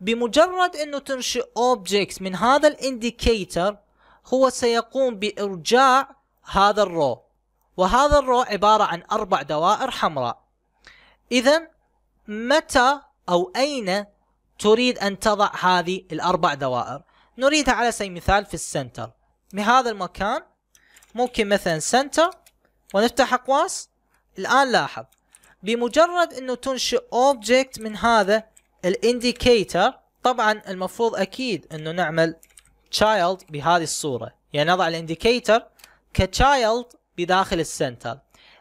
بمجرد أنه تنشئ أوبجكت من هذا الانديكيتر هو سيقوم بإرجاع هذا الرو وهذا الرو عبارة عن أربع دوائر حمراء إذا متى أو أين تريد أن تضع هذه الأربع دوائر نريدها على سبيل المثال في السنتر بهذا المكان ممكن مثلا سنتر ونفتح أقواس الآن لاحظ بمجرد أنه تنشئ أوبجكت من هذا الانديكيتر طبعا المفروض أكيد أنه نعمل child بهذه الصورة يعني نضع الانديكيتر كتشايلد بداخل السنتر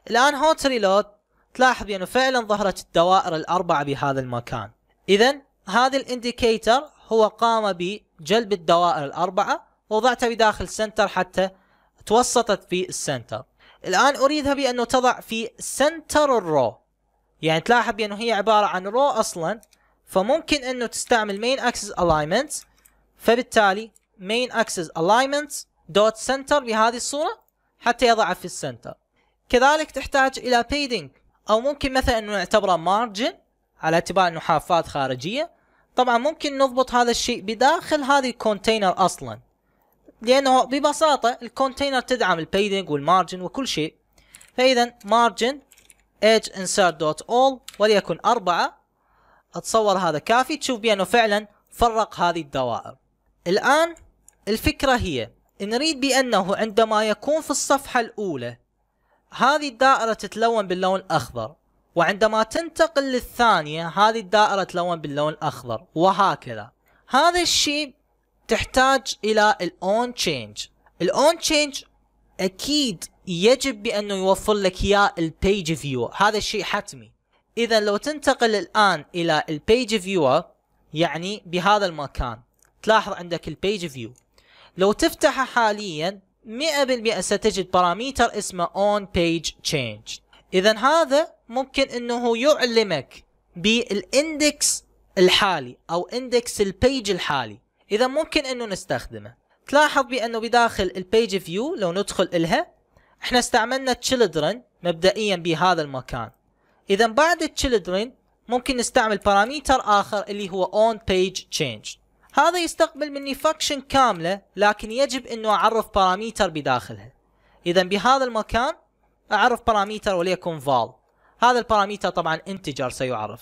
الآن هوت ريلود تلاحظ بأنه فعلا ظهرت الدوائر الأربعة بهذا المكان إذا هذا الانديكيتر هو قام بجلب الدوائر الأربعة ووضعتها بداخل سنتر حتى توسطت في السنتر الآن أريدها بأنه تضع في سنتر الرو يعني تلاحظ بأنه هي عبارة عن رو أصلا فممكن أنه تستعمل main axis alignment فبالتالي main axis الاينمنت دوت سنتر بهذه الصورة حتى يضعه في السنتر كذلك تحتاج الى بيدنج او ممكن مثلا انه نعتبره مارجن على اعتبار انه حافات خارجيه طبعا ممكن نضبط هذا الشيء بداخل هذه الكونتينر اصلا لانه ببساطه الكونتينر تدعم البيدنج والمارجن وكل شيء فاذا مارجن age insert dot all وليكن أربعة أتصور هذا كافي تشوف بأنه فعلا فرق هذه الدوائر الآن الفكرة هي نريد بأنه عندما يكون في الصفحة الأولى هذه الدائرة تتلون باللون الأخضر وعندما تنتقل للثانية هذه الدائرة تلون باللون الأخضر وهكذا هذا الشيء تحتاج إلى الأون تشينج الأون تشينج أكيد يجب بأنه يوفر لك إياه البيج فيو هذا الشيء حتمي إذا لو تنتقل الآن إلى البيج فيو يعني بهذا المكان تلاحظ عندك البيج فيو لو تفتح حاليا 100% ستجد باراميتر اسمه on page change اذا هذا ممكن انه يعلمك بالاندكس الحالي او اندكس البيج الحالي اذا ممكن انه نستخدمه تلاحظ بانه بداخل البيج فيو لو ندخل الها احنا استعملنا تشيلدرن مبدئيا بهذا المكان اذا بعد تشيلدرن ممكن نستعمل باراميتر اخر اللي هو on page change هذا يستقبل مني فاكشن كاملة لكن يجب انه اعرف باراميتر بداخلها اذا بهذا المكان اعرف باراميتر وليكن فال هذا الباراميتر طبعا انتجر سيعرف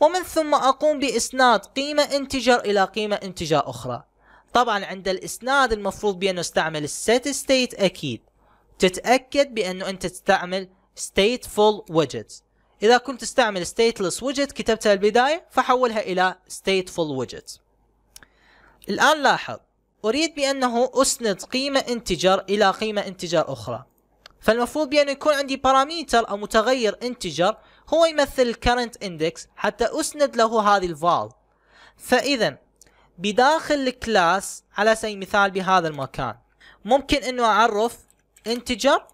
ومن ثم اقوم باسناد قيمة انتجر الى قيمة انتجر اخرى طبعا عند الاسناد المفروض بانه استعمل set state اكيد تتاكد بانه انت تستعمل stateful widgets اذا كنت تستعمل stateless widget كتبتها البداية فحولها الى stateful widget الآن لاحظ أريد بأنه أسند قيمة انتجر إلى قيمة انتجر أخرى فالمفروض بأن يكون عندي باراميتر أو متغير انتجر هو يمثل الكرنت اندكس حتى أسند له هذه الفال فإذا بداخل الكلاس على سبيل المثال بهذا المكان ممكن أنه أعرف انتجر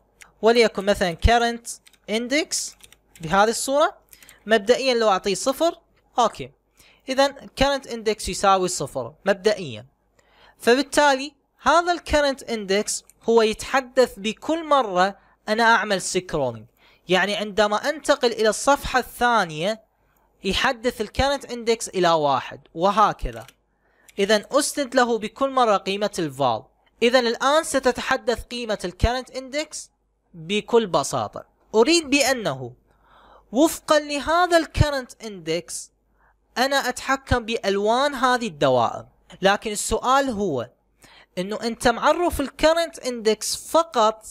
وليكن مثلا current index بهذه الصورة مبدئيا لو أعطيه صفر أوكي اذا كرنت اندكس يساوي صفر مبدئيا فبالتالي هذا الكرنت اندكس هو يتحدث بكل مرة انا اعمل سكرولينج يعني عندما انتقل الى الصفحة الثانية يحدث الكرنت اندكس الى واحد وهكذا اذا اسند له بكل مرة قيمة الفال اذا الان ستتحدث قيمة الكرنت اندكس بكل بساطة اريد بانه وفقا لهذا الكرنت اندكس انا اتحكم بالوان هذه الدوائر لكن السؤال هو انه انت معرف الكرنت اندكس فقط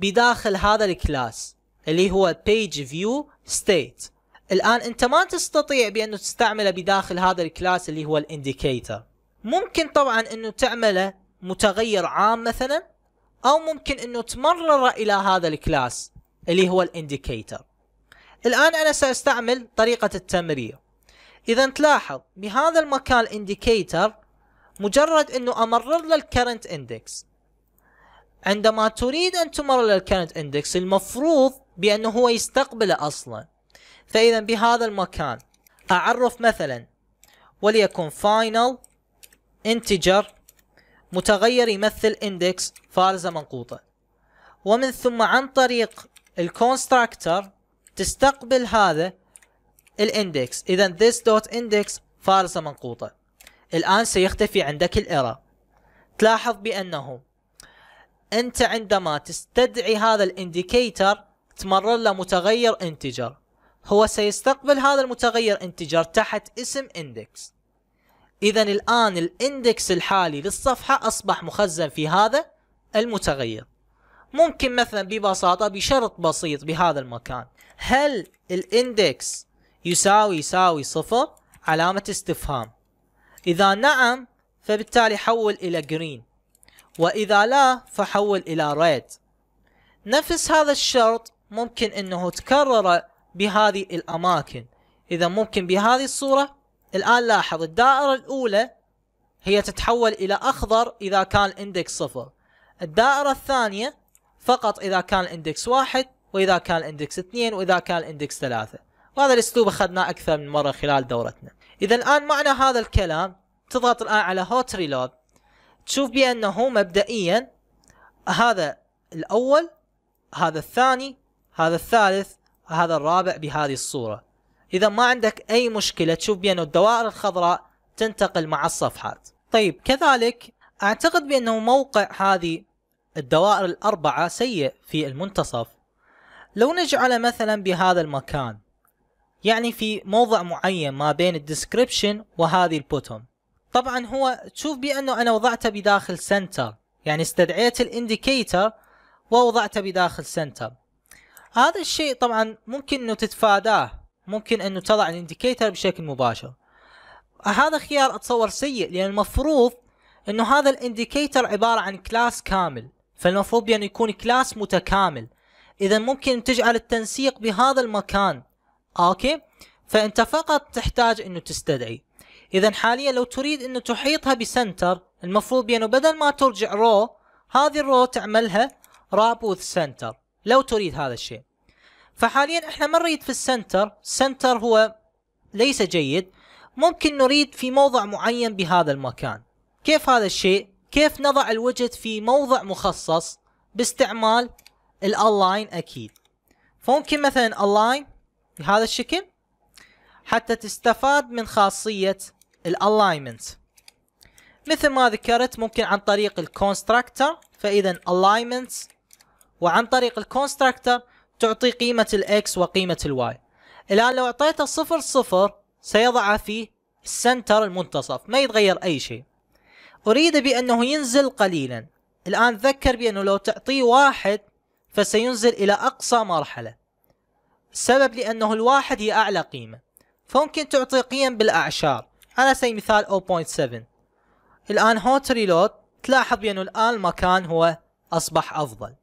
بداخل هذا الكلاس اللي هو page view state الان انت ما تستطيع بانه تستعمله بداخل هذا الكلاس اللي هو الانديكيتر ممكن طبعا انه تعمله متغير عام مثلا او ممكن انه تمرره الى هذا الكلاس اللي هو الانديكيتر الان انا ساستعمل طريقة التمرير اذا تلاحظ بهذا المكان الانديكيتر مجرد انه امرر له الكرنت اندكس عندما تريد ان تمرر الكرنت اندكس المفروض بانه هو يستقبله اصلا فاذا بهذا المكان اعرف مثلا وليكن final integer متغير يمثل اندكس فارزه منقوطه ومن ثم عن طريق الكونستراكتر تستقبل هذا الاندكس اذا this دوت اندكس فارسة منقوطة الآن سيختفي عندك الايرور تلاحظ بأنه أنت عندما تستدعي هذا الانديكيتر تمرر له متغير انتجر هو سيستقبل هذا المتغير انتجر تحت اسم اندكس إذا الآن الاندكس الحالي للصفحة أصبح مخزن في هذا المتغير ممكن مثلا ببساطة بشرط بسيط بهذا المكان هل الاندكس يساوي يساوي صفر علامة استفهام إذا نعم فبالتالي حول إلى green وإذا لا فحول إلى red نفس هذا الشرط ممكن أنه تكرر بهذه الأماكن إذا ممكن بهذه الصورة الآن لاحظ الدائرة الأولى هي تتحول إلى أخضر إذا كان الاندكس صفر الدائرة الثانية فقط إذا كان الاندكس واحد وإذا كان الاندكس اثنين وإذا كان الاندكس ثلاثة وهذا الاسلوب اخذناه اكثر من مره خلال دورتنا اذا الان معنى هذا الكلام تضغط الان على هوت ريلود تشوف بانه مبدئيا هذا الاول هذا الثاني هذا الثالث هذا الرابع بهذه الصورة إذا ما عندك أي مشكلة تشوف بانه الدوائر الخضراء تنتقل مع الصفحات طيب كذلك أعتقد بأنه موقع هذه الدوائر الأربعة سيء في المنتصف لو نجعله مثلا بهذا المكان يعني في موضع معين ما بين الديسكريبشن وهذه البوتوم طبعا هو تشوف بانه انا وضعته بداخل سنتر يعني استدعيت الانديكيتر ووضعته بداخل سنتر هذا الشيء طبعا ممكن انه تتفاداه ممكن انه تضع الانديكيتر بشكل مباشر هذا خيار اتصور سيء لان المفروض انه هذا الانديكيتر عبارة عن كلاس كامل فالمفروض بانه يكون كلاس متكامل اذا ممكن تجعل التنسيق بهذا المكان اوكي فانت فقط تحتاج انه تستدعي اذا حاليا لو تريد انه تحيطها بسنتر المفروض بانه بدل ما ترجع رو هذه الرو تعملها راب وذ سنتر لو تريد هذا الشيء فحاليا احنا ما نريد في السنتر سنتر هو ليس جيد ممكن نريد في موضع معين بهذا المكان كيف هذا الشيء كيف نضع الوجه في موضع مخصص باستعمال الالاين اكيد فممكن مثلا الاين بهذا الشكل حتى تستفاد من خاصية الالاينمنت مثل ما ذكرت ممكن عن طريق الكونستراكتر فاذا الاينمنت وعن طريق الكونستراكتر تعطي قيمة الاكس وقيمة الواي الان لو اعطيته صفر صفر سيضع في السنتر المنتصف ما يتغير اي شيء اريد بانه ينزل قليلا الان ذكر بانه لو تعطيه واحد فسينزل الى اقصى مرحله السبب لأنه الواحد هي أعلى قيمة فممكن تعطي قيم بالأعشار على سبيل المثال 0.7 الآن هوت ريلود تلاحظ بأنه الآن المكان هو أصبح أفضل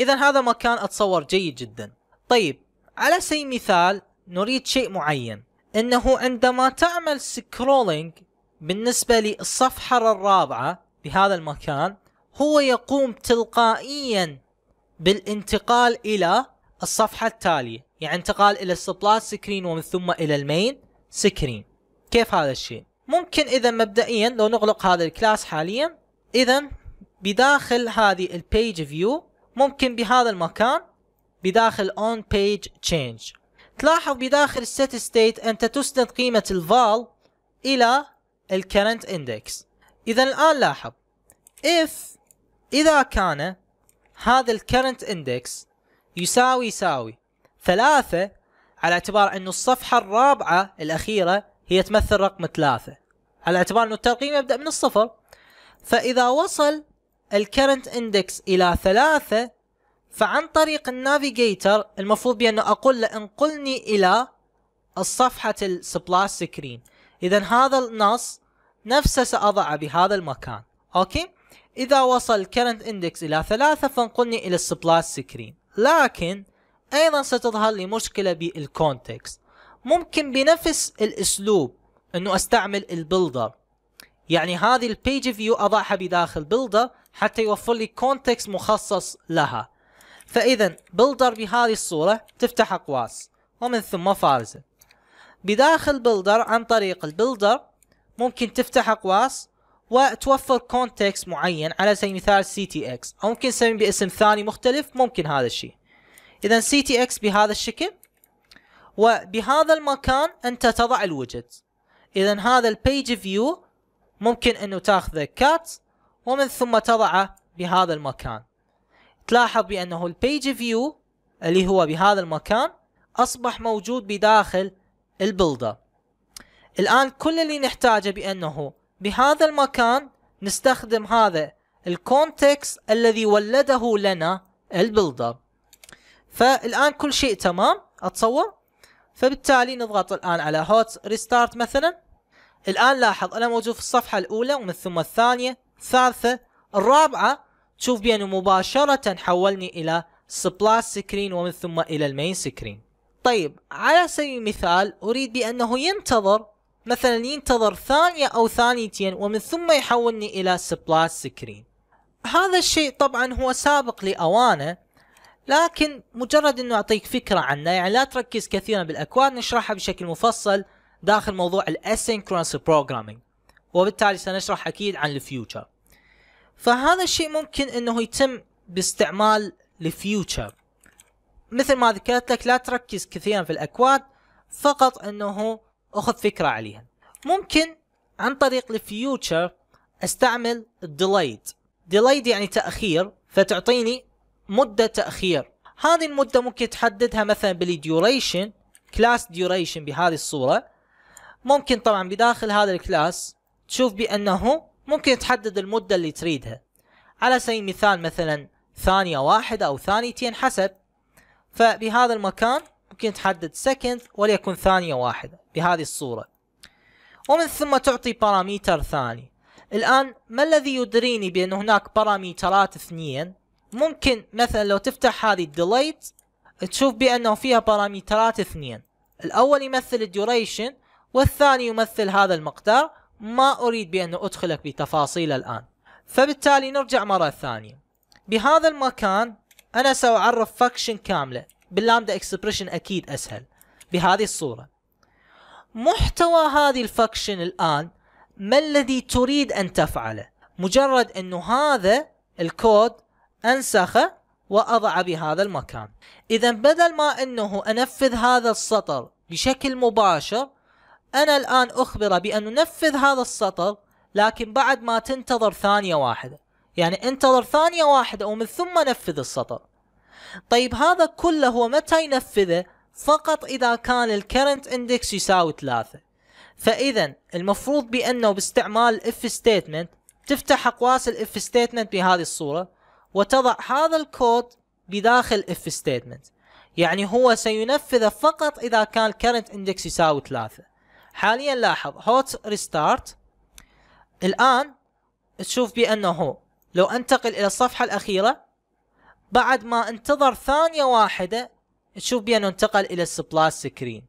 إذا هذا مكان أتصور جيد جدا طيب على سبيل المثال نريد شيء معين انه عندما تعمل سكرولينج بالنسبه للصفحه الرابعه بهذا المكان هو يقوم تلقائيا بالانتقال الى الصفحه التاليه يعني انتقال الى السبلات سكرين ومن ثم الى المين سكرين كيف هذا الشيء ممكن اذا مبدئيا لو نغلق هذا الكلاس حاليا اذا بداخل هذه البيج فيو ممكن بهذا المكان بداخل اون بيج تشينج تلاحظ بداخل السيت ستيت انت تسند قيمه الفال الى الكرنت اندكس اذا الان لاحظ if اذا كان هذا الكرنت اندكس يساوي يساوي ثلاثة على اعتبار أن الصفحة الرابعة الأخيرة هي تمثل رقم ثلاثة على اعتبار أن الترقيم يبدأ من الصفر فإذا وصل الكرنت اندكس إلى ثلاثة فعن طريق النافيجيتر المفروض بأنه أقول له انقلني إلى الصفحة السبلاش سكرين إذا هذا النص نفسه سأضعه بهذا المكان أوكي إذا وصل current index إلى ثلاثة فانقلني إلى السبلاش سكرين لكن ايضا ستظهر لي مشكلة بالكونتكست ممكن بنفس الاسلوب انه استعمل البلدر يعني هذه البيج فيو اضعها بداخل بلدر حتى يوفر لي كونتكست مخصص لها فاذا بلدر بهذه الصورة تفتح اقواس ومن ثم فارزة بداخل بلدر عن طريق البلدر ممكن تفتح اقواس وتوفر كونتكست معين على سبيل المثال سي تي اكس او ممكن نسميه باسم ثاني مختلف ممكن هذا الشيء اذا سي تي اكس بهذا الشكل وبهذا المكان انت تضع الوجت اذا هذا البيج فيو ممكن انه تاخذه كات ومن ثم تضعه بهذا المكان تلاحظ بانه البيج فيو اللي هو بهذا المكان اصبح موجود بداخل البلدر الان كل اللي نحتاجه بانه بهذا المكان نستخدم هذا الكونتكست الذي ولده لنا البلدر فالان كل شيء تمام اتصور فبالتالي نضغط الان على هوت ريستارت مثلا الان لاحظ انا موجود في الصفحه الاولى ومن ثم الثانيه الثالثه الرابعه تشوف بانه مباشره حولني الى سبلاس سكرين ومن ثم الى المين سكرين طيب على سبيل المثال اريد بانه ينتظر مثلا ينتظر ثانية أو ثانيتين ومن ثم يحولني إلى سبلاس سكرين هذا الشيء طبعا هو سابق لأوانه لكن مجرد انه اعطيك فكره عنه يعني لا تركز كثيرا بالاكواد نشرحها بشكل مفصل داخل موضوع الاسينكرونس programming وبالتالي سنشرح اكيد عن الفيوتشر فهذا الشيء ممكن انه يتم باستعمال الفيوتشر مثل ما ذكرت لك لا تركز كثيرا في الاكواد فقط انه اخذ فكره عليها ممكن عن طريق الفيوتشر استعمل الديلايد ديلايد يعني تاخير فتعطيني مدة تأخير هذه المدة ممكن تحددها مثلا بالديوريشن كلاس ديوريشن بهذه الصورة ممكن طبعا بداخل هذا الكلاس تشوف بأنه ممكن تحدد المدة اللي تريدها على سبيل المثال مثلا ثانية واحدة أو ثانيتين حسب فبهذا المكان ممكن تحدد سكند وليكن ثانية واحدة بهذه الصورة ومن ثم تعطي باراميتر ثاني الآن ما الذي يدريني بأن هناك باراميترات اثنين ممكن مثلا لو تفتح هذه الديليت تشوف بأنه فيها بارامترات اثنين الأول يمثل الديوريشن والثاني يمثل هذا المقدار ما أريد بأنه أدخلك بتفاصيل الآن فبالتالي نرجع مرة ثانية بهذا المكان أنا سأعرف فاكشن كاملة باللامدا اكسبريشن أكيد أسهل بهذه الصورة محتوى هذه الفاكشن الآن ما الذي تريد أن تفعله مجرد أنه هذا الكود أنسخه وأضع بهذا المكان إذا بدل ما أنه أنفذ هذا السطر بشكل مباشر أنا الآن أخبره بأن ننفذ هذا السطر لكن بعد ما تنتظر ثانية واحدة يعني انتظر ثانية واحدة ومن ثم نفذ السطر طيب هذا كله هو متى ينفذه فقط إذا كان الكرنت اندكس يساوي ثلاثة فإذا المفروض بأنه باستعمال الاف ستيتمنت تفتح أقواس الاف ستيتمنت بهذه الصورة وتضع هذا الكود بداخل if statement يعني هو سينفذه فقط إذا كان current index يساوي ثلاثة حاليا لاحظ هوت ريستارت الآن تشوف بأنه لو أنتقل إلى الصفحة الأخيرة بعد ما انتظر ثانية واحدة تشوف بأنه انتقل إلى السبلاس سكرين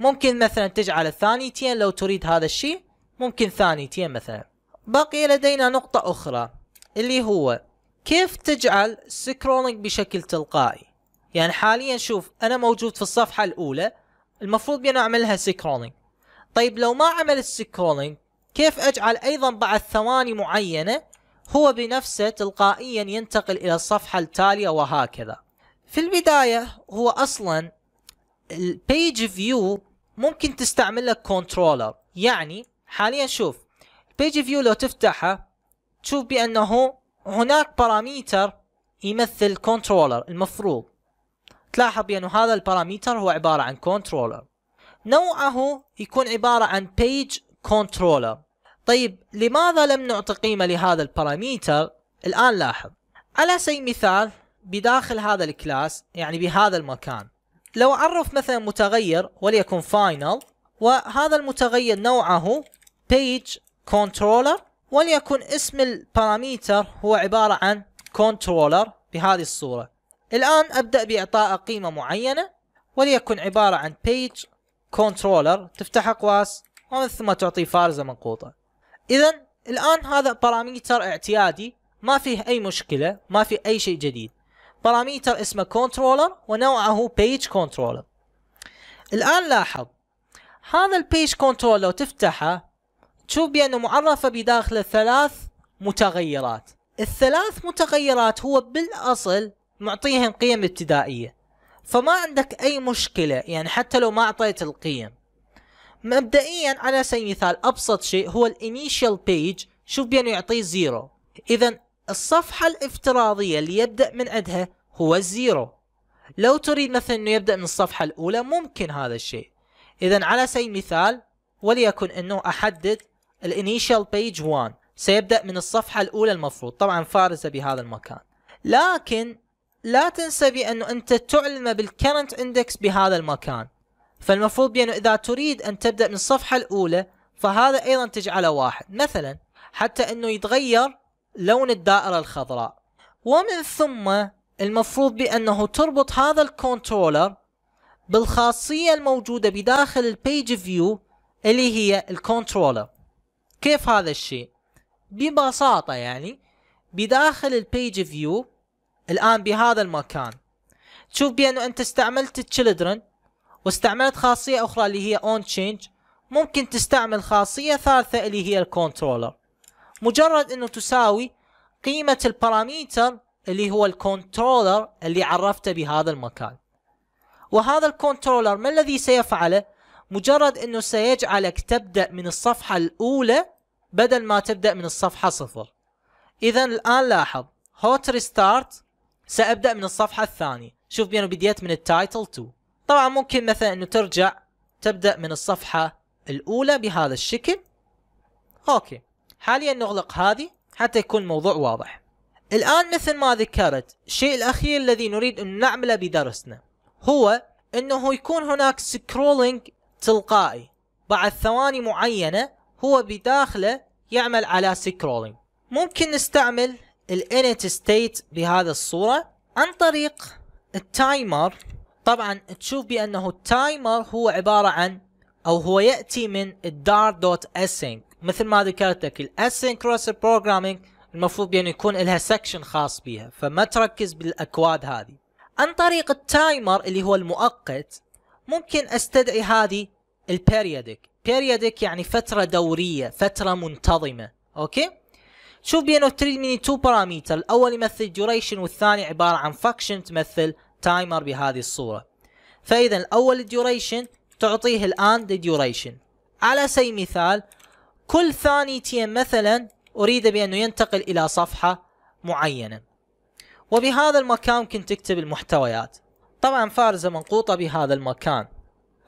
ممكن مثلا تجعل ثانيتين لو تريد هذا الشيء ممكن ثانيتين مثلا بقي لدينا نقطة أخرى اللي هو كيف تجعل سكرولينج بشكل تلقائي يعني حاليا شوف انا موجود في الصفحه الاولى المفروض بأن اعملها سكرولينج طيب لو ما عمل السكرولينج كيف اجعل ايضا بعد ثواني معينه هو بنفسه تلقائيا ينتقل الى الصفحه التاليه وهكذا في البدايه هو اصلا البيج فيو ممكن تستعمله كنترولر يعني حاليا شوف البيج فيو لو تفتحه تشوف بانه هناك باراميتر يمثل كنترولر المفروض تلاحظ بأنه هذا الباراميتر هو عبارة عن كنترولر نوعه يكون عبارة عن page كنترولر طيب لماذا لم نعطي قيمة لهذا الباراميتر الآن لاحظ على سبيل المثال بداخل هذا الكلاس يعني بهذا المكان لو أعرف مثلا متغير وليكن final وهذا المتغير نوعه page controller وليكن اسم الباراميتر هو عبارة عن كنترولر بهذه الصورة الآن أبدأ بإعطاء قيمة معينة وليكن عبارة عن page controller تفتح أقواس ومن ثم تعطي فارزة منقوطة إذا الآن هذا باراميتر اعتيادي ما فيه أي مشكلة ما فيه أي شيء جديد باراميتر اسمه controller ونوعه page controller الآن لاحظ هذا البيج كنترول لو تفتحه تشوف بأنه معرفة بداخل ثلاث متغيرات الثلاث متغيرات هو بالأصل معطيهم قيم ابتدائية فما عندك أي مشكلة يعني حتى لو ما أعطيت القيم مبدئيا على سبيل المثال أبسط شيء هو الانيشال بيج شوف بأنه يعطيه زيرو إذا الصفحة الافتراضية اللي يبدأ من عندها هو الزيرو لو تريد مثلا أنه يبدأ من الصفحة الأولى ممكن هذا الشيء إذا على سبيل المثال وليكن أنه أحدد الانيشال بيج 1 سيبدأ من الصفحة الأولى المفروض طبعا فارزة بهذا المكان لكن لا تنسى بأنه أنت تعلم بالكرنت اندكس بهذا المكان فالمفروض بأنه إذا تريد أن تبدأ من الصفحة الأولى فهذا أيضا تجعله واحد مثلا حتى أنه يتغير لون الدائرة الخضراء ومن ثم المفروض بأنه تربط هذا الكنترولر بالخاصية الموجودة بداخل البيج فيو اللي هي الكنترولر كيف هذا الشيء ببساطة يعني بداخل البيج فيو الآن بهذا المكان تشوف بأنه أنت استعملت تشيلدرن واستعملت خاصية أخرى اللي هي اون تشينج ممكن تستعمل خاصية ثالثة اللي هي الكنترولر مجرد أنه تساوي قيمة الباراميتر اللي هو الكنترولر اللي عرفته بهذا المكان وهذا الكنترولر ما الذي سيفعله مجرد انه سيجعلك تبدا من الصفحه الاولى بدل ما تبدا من الصفحه صفر اذا الان لاحظ هوت ريستارت سابدا من الصفحه الثانيه شوف بأنه بديت من التايتل 2 طبعا ممكن مثلا انه ترجع تبدا من الصفحه الاولى بهذا الشكل اوكي حاليا نغلق هذه حتى يكون الموضوع واضح الان مثل ما ذكرت الشيء الاخير الذي نريد ان نعمله بدرسنا هو انه يكون هناك سكرولينج تلقائي بعد ثواني معينة هو بداخله يعمل على سكرولينج ممكن نستعمل الانت ستيت بهذا الصورة عن طريق التايمر طبعا تشوف بانه التايمر هو عبارة عن او هو ياتي من الدار دوت مثل ما ذكرت لك الاسينكروس programming المفروض بانه يكون لها سكشن خاص بها فما تركز بالاكواد هذه عن طريق التايمر اللي هو المؤقت ممكن استدعي هذه البيريودك بيريودك يعني فترة دورية فترة منتظمة اوكي شوف بانه تريد مني تو باراميتر الاول يمثل ديوريشن والثاني عبارة عن فاكشن تمثل تايمر بهذه الصورة فاذا الاول duration تعطيه الان duration على سبيل المثال كل ثانيتين مثلا اريد بانه ينتقل الى صفحة معينة وبهذا المكان ممكن تكتب المحتويات طبعا فارزة منقوطة بهذا المكان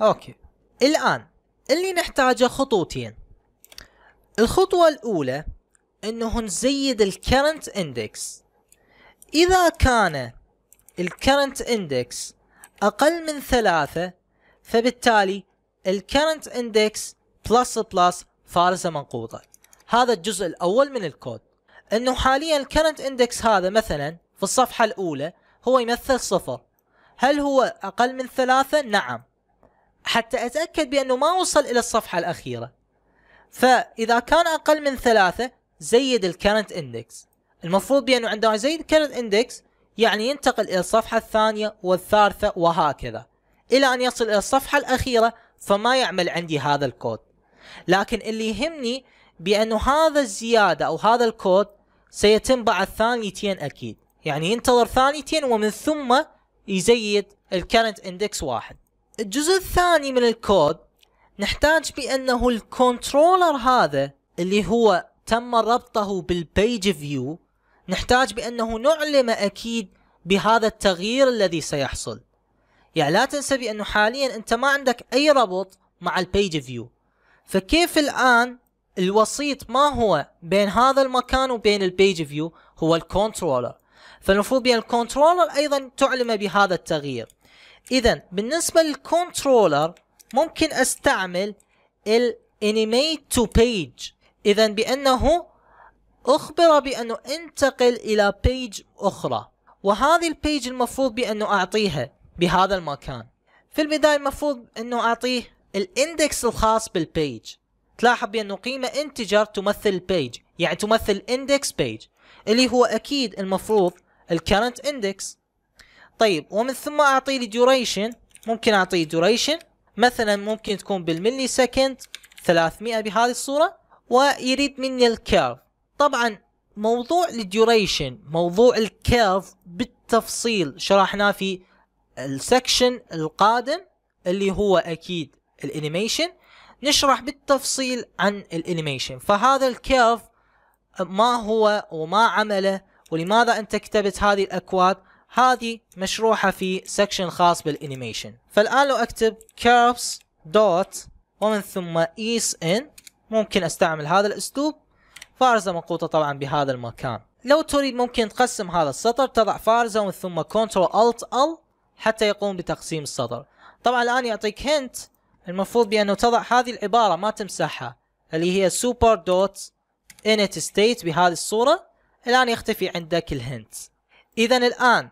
اوكي الان اللي نحتاجه خطوتين الخطوة الاولى انه نزيد الكرنت اندكس اذا كان الكرنت اندكس اقل من ثلاثة فبالتالي الكرنت اندكس بلس بلس فارزة منقوطة هذا الجزء الاول من الكود انه حاليا الكرنت اندكس هذا مثلا في الصفحة الاولى هو يمثل صفر هل هو أقل من ثلاثة؟ نعم حتى أتأكد بأنه ما وصل إلى الصفحة الأخيرة فإذا كان أقل من ثلاثة زيد الكرنت اندكس المفروض بأنه عندما أزيد الكرنت اندكس يعني ينتقل إلى الصفحة الثانية والثالثة وهكذا إلى أن يصل إلى الصفحة الأخيرة فما يعمل عندي هذا الكود لكن اللي يهمني بأنه هذا الزيادة أو هذا الكود سيتم بعد ثانيتين أكيد يعني ينتظر ثانيتين ومن ثم يزيد الكرنت اندكس واحد الجزء الثاني من الكود نحتاج بانه الكنترولر هذا اللي هو تم ربطه بالبيج فيو نحتاج بانه نعلم اكيد بهذا التغيير الذي سيحصل يعني لا تنسى بانه حاليا انت ما عندك اي ربط مع البيج فيو فكيف الان الوسيط ما هو بين هذا المكان وبين البيج فيو هو الكنترولر فالمفروض بأن الكنترولر أيضا تعلم بهذا التغيير إذا بالنسبة للكنترولر ممكن أستعمل الانيميت تو بيج إذا بأنه أخبر بأنه انتقل إلى بيج أخرى وهذه البيج المفروض بأنه أعطيها بهذا المكان في البداية المفروض أنه أعطيه الاندكس الخاص بالبيج تلاحظ بأنه قيمة انتجر تمثل البيج يعني تمثل اندكس بيج اللي هو أكيد المفروض الكرنت اندكس طيب ومن ثم اعطي لي ديوريشن ممكن اعطيه ديوريشن مثلا ممكن تكون بالملي سكند 300 بهذه الصوره ويريد مني الكيرف طبعا موضوع الديوريشن موضوع الكيرف بالتفصيل شرحناه في السكشن القادم اللي هو اكيد الانيميشن نشرح بالتفصيل عن الانيميشن فهذا الكيرف ما هو وما عمله ولماذا انت كتبت هذه الاكواد هذه مشروحه في سكشن خاص بالانيميشن فالان لو اكتب كيرفز دوت ومن ثم ايس ان ممكن استعمل هذا الاسلوب فارزه منقوطه طبعا بهذا المكان لو تريد ممكن تقسم هذا السطر تضع فارزه ومن ثم كنترول الت ال حتى يقوم بتقسيم السطر طبعا الان يعطيك هنت المفروض بانه تضع هذه العباره ما تمسحها اللي هي سوبر دوت init state بهذه الصوره الآن يختفي عندك الهنت إذا الآن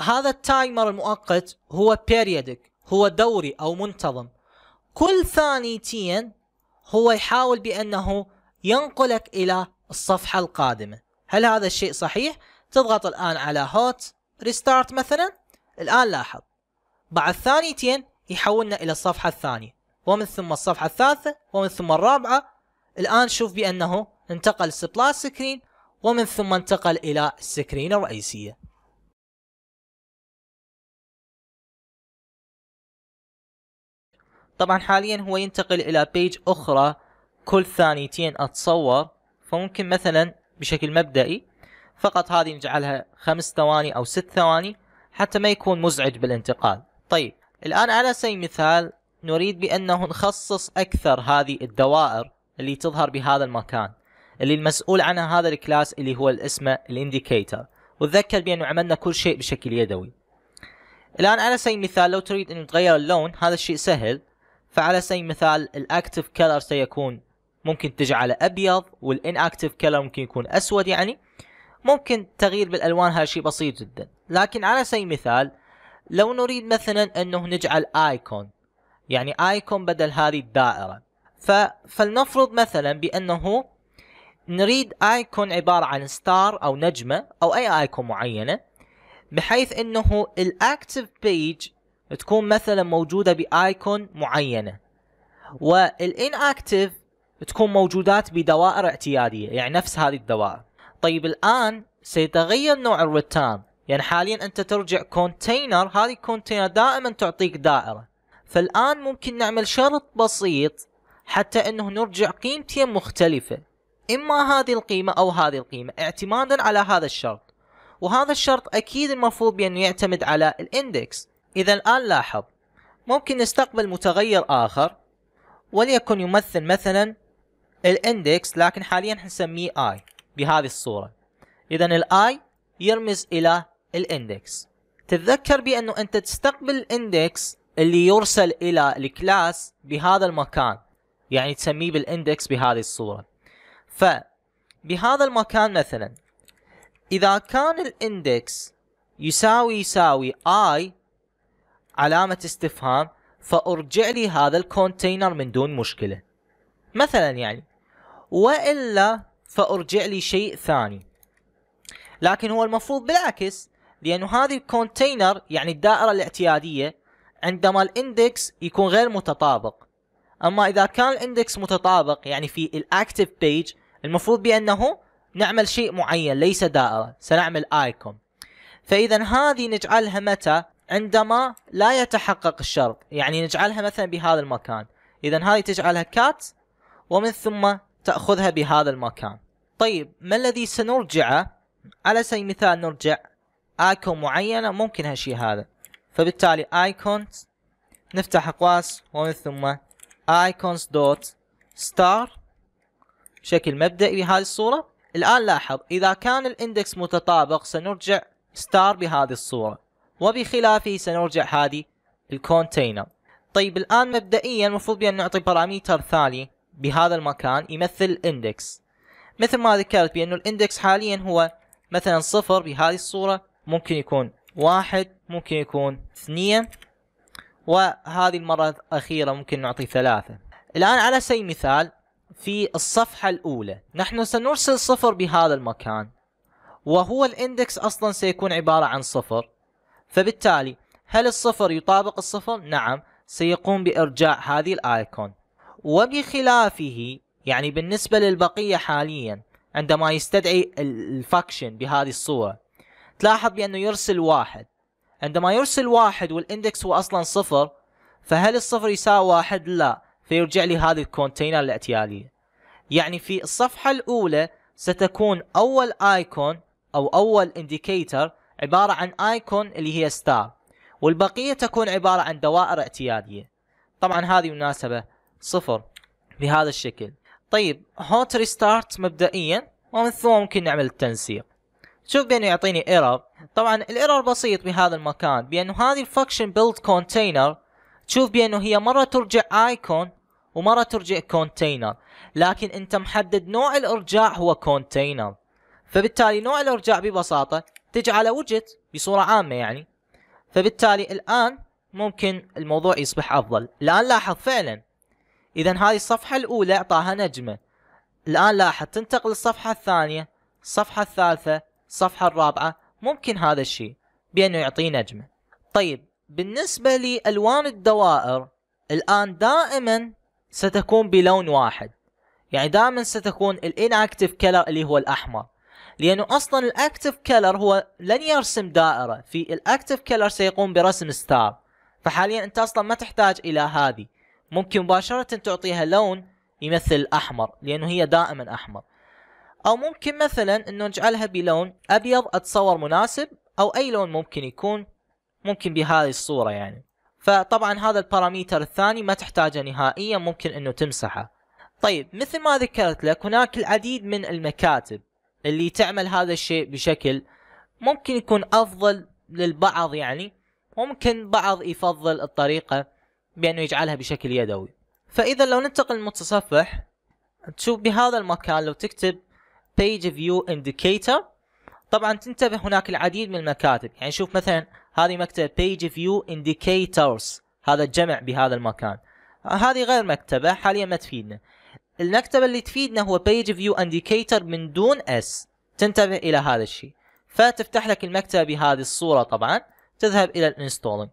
هذا التايمر المؤقت هو بيريودك هو دوري أو منتظم كل ثانيتين هو يحاول بأنه ينقلك إلى الصفحة القادمة هل هذا الشيء صحيح؟ تضغط الآن على هوت ريستارت مثلا الآن لاحظ بعد ثانيتين يحولنا إلى الصفحة الثانية ومن ثم الصفحة الثالثة ومن ثم الرابعة الآن شوف بأنه انتقل سبلاس سكرين ومن ثم انتقل إلى السكرين الرئيسية طبعا حاليا هو ينتقل إلى بيج أخرى كل ثانيتين أتصور فممكن مثلا بشكل مبدئي فقط هذه نجعلها خمس ثواني أو ست ثواني حتى ما يكون مزعج بالانتقال طيب الآن على سبيل المثال نريد بأنه نخصص أكثر هذه الدوائر اللي تظهر بهذا المكان اللي المسؤول عنها هذا الكلاس اللي هو اسمه الانديكيتر وتذكر بانه عملنا كل شيء بشكل يدوي الان على سبيل المثال لو تريد انه تغير اللون هذا الشيء سهل فعلى سبيل المثال الاكتف كلر سيكون ممكن تجعله ابيض والاناكتف كلر ممكن يكون اسود يعني ممكن تغيير بالالوان هذا شيء بسيط جدا لكن على سبيل المثال لو نريد مثلا انه نجعل ايكون يعني ايكون بدل هذه الدائره فلنفرض مثلا بانه نريد ايكون عباره عن ستار او نجمه او اي ايكون معينه بحيث انه الاكتف بيج تكون مثلا موجوده بايكون معينه والان اكتف تكون موجودات بدوائر اعتياديه يعني نفس هذه الدوائر طيب الان سيتغير نوع الريتان يعني حاليا انت ترجع كونتينر هذه كونتينر دائما تعطيك دائره فالان ممكن نعمل شرط بسيط حتى انه نرجع قيمتين مختلفه إما هذه القيمة أو هذه القيمة اعتمادا على هذا الشرط وهذا الشرط أكيد المفروض بأنه يعتمد على الإندكس إذا الآن لاحظ ممكن نستقبل متغير آخر وليكن يمثل مثلا الاندكس لكن حاليا حنسميه اي بهذه الصورة إذا الاي يرمز إلى الاندكس تتذكر بأنه أنت تستقبل الاندكس اللي يرسل إلى الكلاس بهذا المكان يعني تسميه بالاندكس بهذه الصورة فبهذا المكان مثلا إذا كان الاندكس يساوي يساوي I علامة استفهام فأرجع لي هذا الكونتينر من دون مشكلة مثلا يعني وإلا فأرجع لي شيء ثاني لكن هو المفروض بالعكس لأنه هذه الكونتينر يعني الدائرة الاعتيادية عندما الاندكس يكون غير متطابق أما إذا كان الاندكس متطابق يعني في الأكتف بيج المفروض بانه نعمل شيء معين ليس دائره سنعمل ايكون فاذا هذه نجعلها متى عندما لا يتحقق الشرط يعني نجعلها مثلا بهذا المكان اذا هذه تجعلها كات ومن ثم تاخذها بهذا المكان طيب ما الذي سنرجعه على سبيل المثال نرجع ايكون معينه ممكن هالشيء هذا فبالتالي ايكونز نفتح اقواس ومن ثم ايكونز دوت ستار بشكل مبدئي بهذه الصورة الآن لاحظ إذا كان الإندكس متطابق سنرجع ستار بهذه الصورة وبخلافه سنرجع هذه الكونتينر طيب الآن مبدئيا المفروض بأن نعطي باراميتر ثاني بهذا المكان يمثل الإندكس مثل ما ذكرت بأنه الإندكس حاليا هو مثلا صفر بهذه الصورة ممكن يكون واحد ممكن يكون اثنين وهذه المرة الأخيرة ممكن نعطي ثلاثة الآن على سبيل المثال في الصفحة الأولى نحن سنرسل صفر بهذا المكان وهو الاندكس أصلا سيكون عبارة عن صفر فبالتالي هل الصفر يطابق الصفر؟ نعم سيقوم بإرجاع هذه الآيكون وبخلافه يعني بالنسبة للبقية حاليا عندما يستدعي الفاكشن بهذه الصورة تلاحظ بأنه يرسل واحد عندما يرسل واحد والاندكس هو أصلا صفر فهل الصفر يساوي واحد؟ لا فيرجع لي هذه الكونتينر الاعتيالية يعني في الصفحة الأولى ستكون أول آيكون أو أول إنديكيتر عبارة عن آيكون اللي هي ستار والبقية تكون عبارة عن دوائر اعتيادية طبعا هذه مناسبة صفر بهذا الشكل طيب هوت ريستارت مبدئيا ومن ثم ممكن نعمل التنسيق شوف بانه يعطيني ايرور طبعا الايرور بسيط بهذا المكان بانه هذه الفانكشن بيلد كونتينر تشوف بانه هي مره ترجع ايكون ومره ترجع كونتينر لكن انت محدد نوع الارجاع هو كونتينر فبالتالي نوع الارجاع ببساطه تجعله وجت بصوره عامه يعني فبالتالي الان ممكن الموضوع يصبح افضل الان لاحظ فعلا اذا هذه الصفحه الاولى اعطاها نجمه الان لاحظ تنتقل للصفحه الثانيه الصفحه الثالثه الصفحه الرابعه ممكن هذا الشيء بانه يعطيه نجمه طيب بالنسبه لالوان الدوائر الان دائما ستكون بلون واحد يعني دائما ستكون الانكتف كلر اللي هو الاحمر لانه اصلا الاكتف كلر هو لن يرسم دائره في الاكتف كلر سيقوم برسم ستار فحاليا انت اصلا ما تحتاج الى هذه ممكن مباشره تعطيها لون يمثل الاحمر لانه هي دائما احمر او ممكن مثلا انه نجعلها بلون ابيض اتصور مناسب او اي لون ممكن يكون ممكن بهذه الصوره يعني فطبعا هذا الباراميتر الثاني ما تحتاجه نهائيا ممكن انه تمسحه طيب مثل ما ذكرت لك هناك العديد من المكاتب اللي تعمل هذا الشيء بشكل ممكن يكون افضل للبعض يعني ممكن بعض يفضل الطريقه بانه يجعلها بشكل يدوي فاذا لو ننتقل للمتصفح تشوف بهذا المكان لو تكتب page view indicator طبعا تنتبه هناك العديد من المكاتب يعني شوف مثلا هذه مكتبة بيج فيو انديكيتورز هذا الجمع بهذا المكان هذه غير مكتبة حاليا ما تفيدنا المكتبة اللي تفيدنا هو بيج فيو انديكيتور من دون اس تنتبه الى هذا الشيء فتفتح لك المكتبة بهذه الصورة طبعا تذهب الى الانستولينج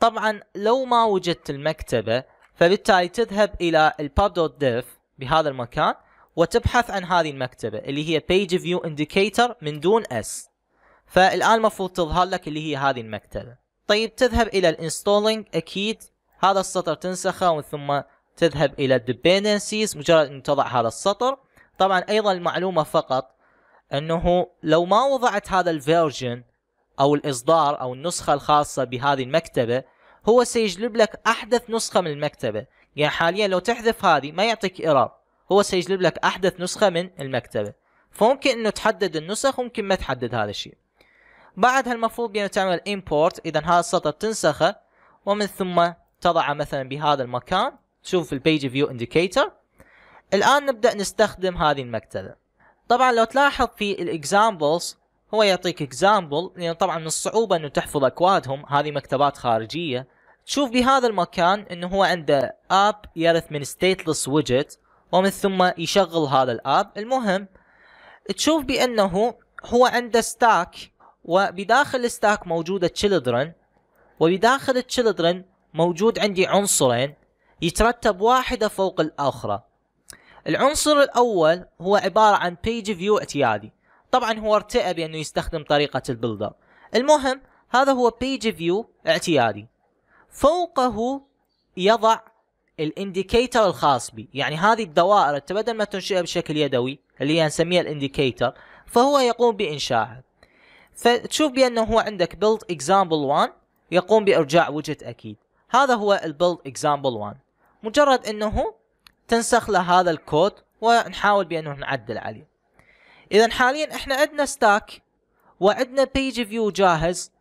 طبعا لو ما وجدت المكتبة فبالتالي تذهب الى pub.dev بهذا المكان وتبحث عن هذه المكتبة اللي هي page view indicator من دون s فالان المفروض تظهر لك اللي هي هذه المكتبه طيب تذهب الى الانستولينج اكيد هذا السطر تنسخه ومن ثم تذهب الى الديبندنسيز مجرد ان تضع هذا السطر طبعا ايضا المعلومه فقط انه لو ما وضعت هذا الفيرجن او الاصدار او النسخه الخاصه بهذه المكتبه هو سيجلب لك احدث نسخه من المكتبه يعني حاليا لو تحذف هذه ما يعطيك ايرور هو سيجلب لك احدث نسخه من المكتبه فممكن انه تحدد النسخ وممكن ما تحدد هذا الشيء بعدها المفروض بأن تعمل import إذا هذا السطر تنسخه ومن ثم تضعه مثلا بهذا المكان تشوف البيج فيو indicator الآن نبدأ نستخدم هذه المكتبة طبعا لو تلاحظ في الاكزامبلز هو يعطيك اكزامبل لأن طبعا من الصعوبة أنه تحفظ أكوادهم هذه مكتبات خارجية تشوف بهذا المكان أنه هو عنده اب يرث من stateless widget ومن ثم يشغل هذا الاب المهم تشوف بأنه هو عنده ستاك وبداخل الستاك موجودة children وبداخل children موجود عندي عنصرين يترتب واحدة فوق الأخرى العنصر الأول هو عبارة عن page فيو اعتيادي طبعا هو ارتئى بأنه يستخدم طريقة البلدر المهم هذا هو page فيو اعتيادي فوقه يضع الانديكيتر الخاص بي يعني هذه الدوائر بدل ما تنشئها بشكل يدوي اللي هي نسميها الانديكيتر فهو يقوم بإنشائها فتشوف بانه هو عندك build example 1 يقوم بارجاع وجهة اكيد هذا هو build example 1 مجرد انه تنسخ له هذا الكود ونحاول بانه نعدل عليه اذا حاليا احنا عندنا ستاك وعندنا بيج فيو جاهز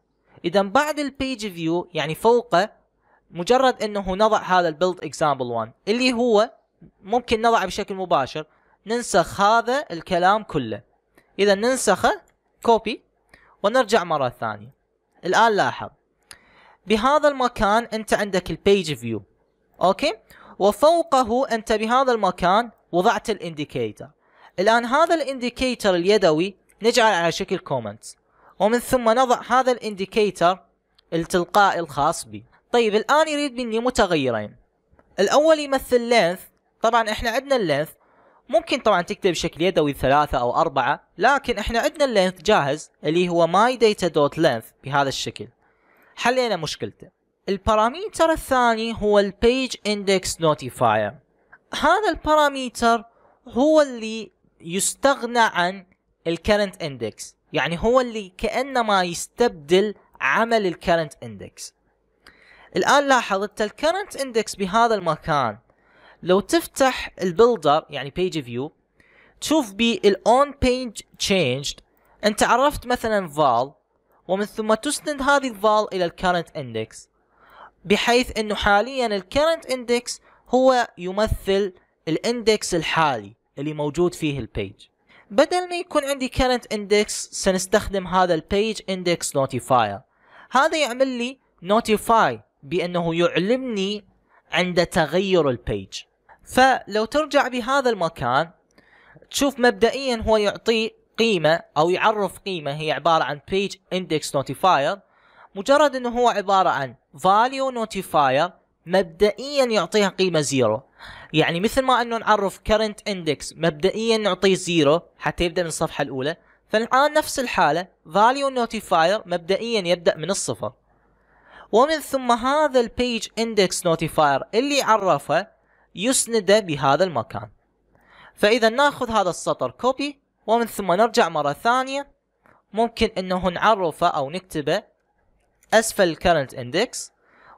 اذا بعد البيج فيو يعني فوقه مجرد انه نضع هذا البيلد اكزامبل 1 اللي هو ممكن نضعه بشكل مباشر ننسخ هذا الكلام كله اذا ننسخه كوبي ونرجع مرة ثانية الآن لاحظ بهذا المكان أنت عندك البيج فيو أوكي وفوقه أنت بهذا المكان وضعت الانديكيتر الآن هذا الانديكيتر اليدوي نجعل على شكل كومنت ومن ثم نضع هذا الانديكيتر التلقائي الخاص بي طيب الآن يريد مني متغيرين الأول يمثل لينث طبعا احنا عندنا اللينث ممكن طبعا تكتب بشكل يدوي ثلاثة أو أربعة لكن احنا عندنا اللينث جاهز اللي هو myData.length بهذا الشكل حلينا مشكلته الباراميتر الثاني هو البيج اندكس نوتيفاير هذا الباراميتر هو اللي يستغنى عن الكرنت اندكس يعني هو اللي كانما يستبدل عمل الكرنت اندكس الان لاحظ انت الكرنت اندكس بهذا المكان لو تفتح البلدر يعني بيج فيو تشوف بي الاون بيج changed انت عرفت مثلا فال ومن ثم تسند هذه الفال الى الكرنت اندكس بحيث انه حاليا الكرنت اندكس هو يمثل الاندكس الحالي اللي موجود فيه البيج بدل ما يكون عندي current index سنستخدم هذا البيج index notifier هذا يعمل لي notify بانه يعلمني عند تغير البيج فلو ترجع بهذا المكان تشوف مبدئيا هو يعطي قيمة أو يعرف قيمة هي عبارة عن page index notifier مجرد أنه هو عبارة عن value notifier مبدئيا يعطيها قيمة زيرو يعني مثل ما أنه نعرف current index مبدئيا نعطيه زيرو حتى يبدأ من الصفحة الأولى فالآن نفس الحالة value notifier مبدئيا يبدأ من الصفر ومن ثم هذا البيج اندكس نوتيفاير اللي عرفه يسنده بهذا المكان فاذا ناخذ هذا السطر كوبي ومن ثم نرجع مره ثانيه ممكن انه نعرفه او نكتبه اسفل الكرنت اندكس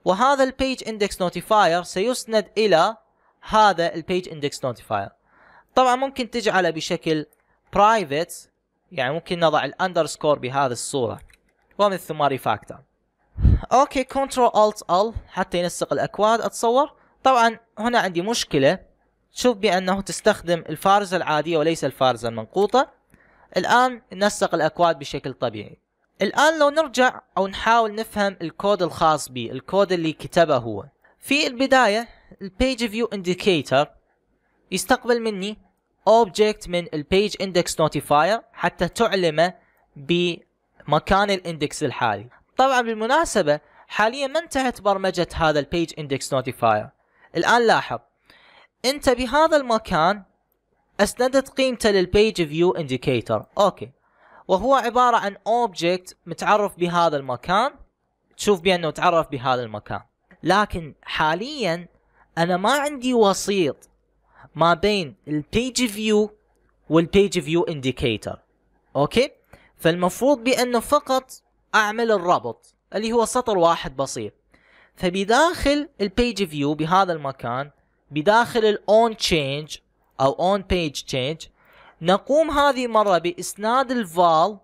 وهذا البيج اندكس نوتيفاير سيسند الى هذا البيج اندكس نوتيفاير طبعا ممكن تجعله بشكل برايفت يعني ممكن نضع الاندرسكور بهذه الصوره ومن ثم ريفاكتور اوكي كنترول الت ال حتى ينسق الاكواد اتصور طبعا هنا عندي مشكله تشوف بانه تستخدم الفارزه العاديه وليس الفارزه المنقوطه الان نسق الاكواد بشكل طبيعي الان لو نرجع او نحاول نفهم الكود الخاص بي الكود اللي كتبه هو في البدايه البيج فيو انديكيتر يستقبل مني اوبجكت من البيج اندكس نوتيفاير حتى تعلمه بمكان الاندكس الحالي طبعا بالمناسبة حاليا ما انتهت برمجة هذا البيج اندكس نوتيفاير الآن لاحظ انت بهذا المكان اسندت قيمته للبيج فيو انديكيتر اوكي وهو عبارة عن اوبجكت متعرف بهذا المكان تشوف بانه تعرف بهذا المكان لكن حاليا انا ما عندي وسيط ما بين البيج فيو والبيج فيو انديكيتر اوكي فالمفروض بانه فقط اعمل الربط اللي هو سطر واحد بسيط فبداخل البيج فيو بهذا المكان بداخل الاون تشينج او اون بيج تشينج نقوم هذه المره باسناد الفال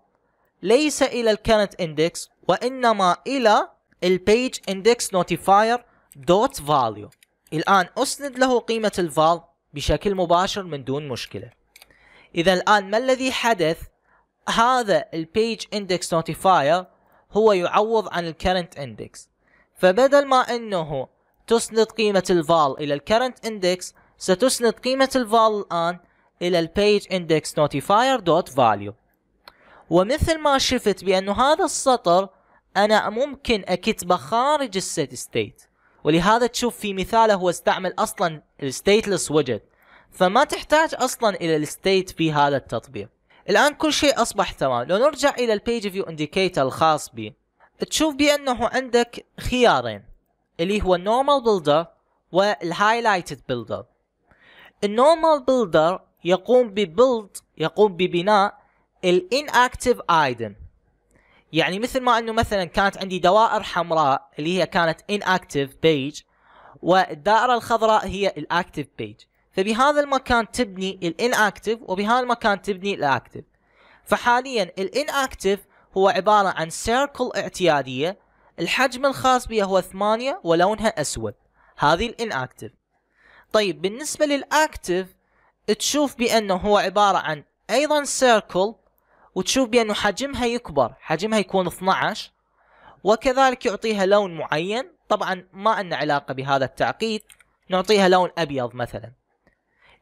ليس الى الكرنت اندكس وانما الى البيج اندكس نوتيفاير دوت فاليو الان اسند له قيمه الفال بشكل مباشر من دون مشكله اذا الان ما الذي حدث هذا البيج اندكس نوتيفاير هو يعوض عن الكرنت اندكس فبدل ما انه تسند قيمة الفال الى الكرنت اندكس ستسند قيمة الفال الان الى البيج اندكس نوتيفاير دوت فاليو ومثل ما شفت بانه هذا السطر انا ممكن اكتبه خارج السيت ستيت ولهذا تشوف في مثاله هو استعمل اصلا الستيتلس ويدجت فما تحتاج اصلا الى الستيت في هذا التطبيق الان كل شيء اصبح تمام لو نرجع الى البيج فيو انديكيتر الخاص بي تشوف بانه عندك خيارين اللي هو النورمال بيلدر والهايلايتد بيلدر النورمال بيلدر يقوم ببلد يقوم ببناء الاناكتيف ايتم يعني مثل ما انه مثلا كانت عندي دوائر حمراء اللي هي كانت inactive page والدائرة الخضراء هي الاكتيف بيج فبهذا المكان تبني الاناكتيف وبهذا المكان تبني الاكتيف فحاليا الاناكتيف هو عبارة عن سيركل اعتيادية الحجم الخاص بها هو 8 ولونها أسود هذه الاناكتيف طيب بالنسبة للاكتيف تشوف بأنه هو عبارة عن أيضا سيركل وتشوف بأنه حجمها يكبر حجمها يكون 12 وكذلك يعطيها لون معين طبعا ما عندنا علاقة بهذا التعقيد نعطيها لون أبيض مثلا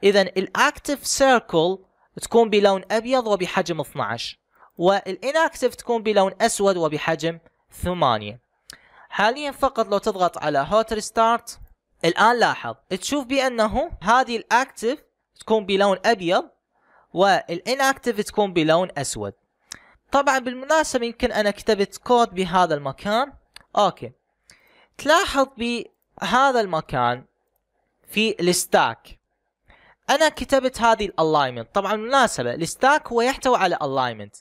اذا الاكتف سيركل تكون بلون ابيض وبحجم 12 والاناكتف تكون بلون اسود وبحجم 8 حاليا فقط لو تضغط على هوت ريستارت الان لاحظ تشوف بانه هذه الاكتف تكون بلون ابيض والاناكتف تكون بلون اسود طبعا بالمناسبة يمكن انا كتبت كود بهذا المكان اوكي تلاحظ بهذا المكان في الستاك انا كتبت هذه الالاينمنت طبعا بالمناسبه الستاك هو يحتوي على الاينمنت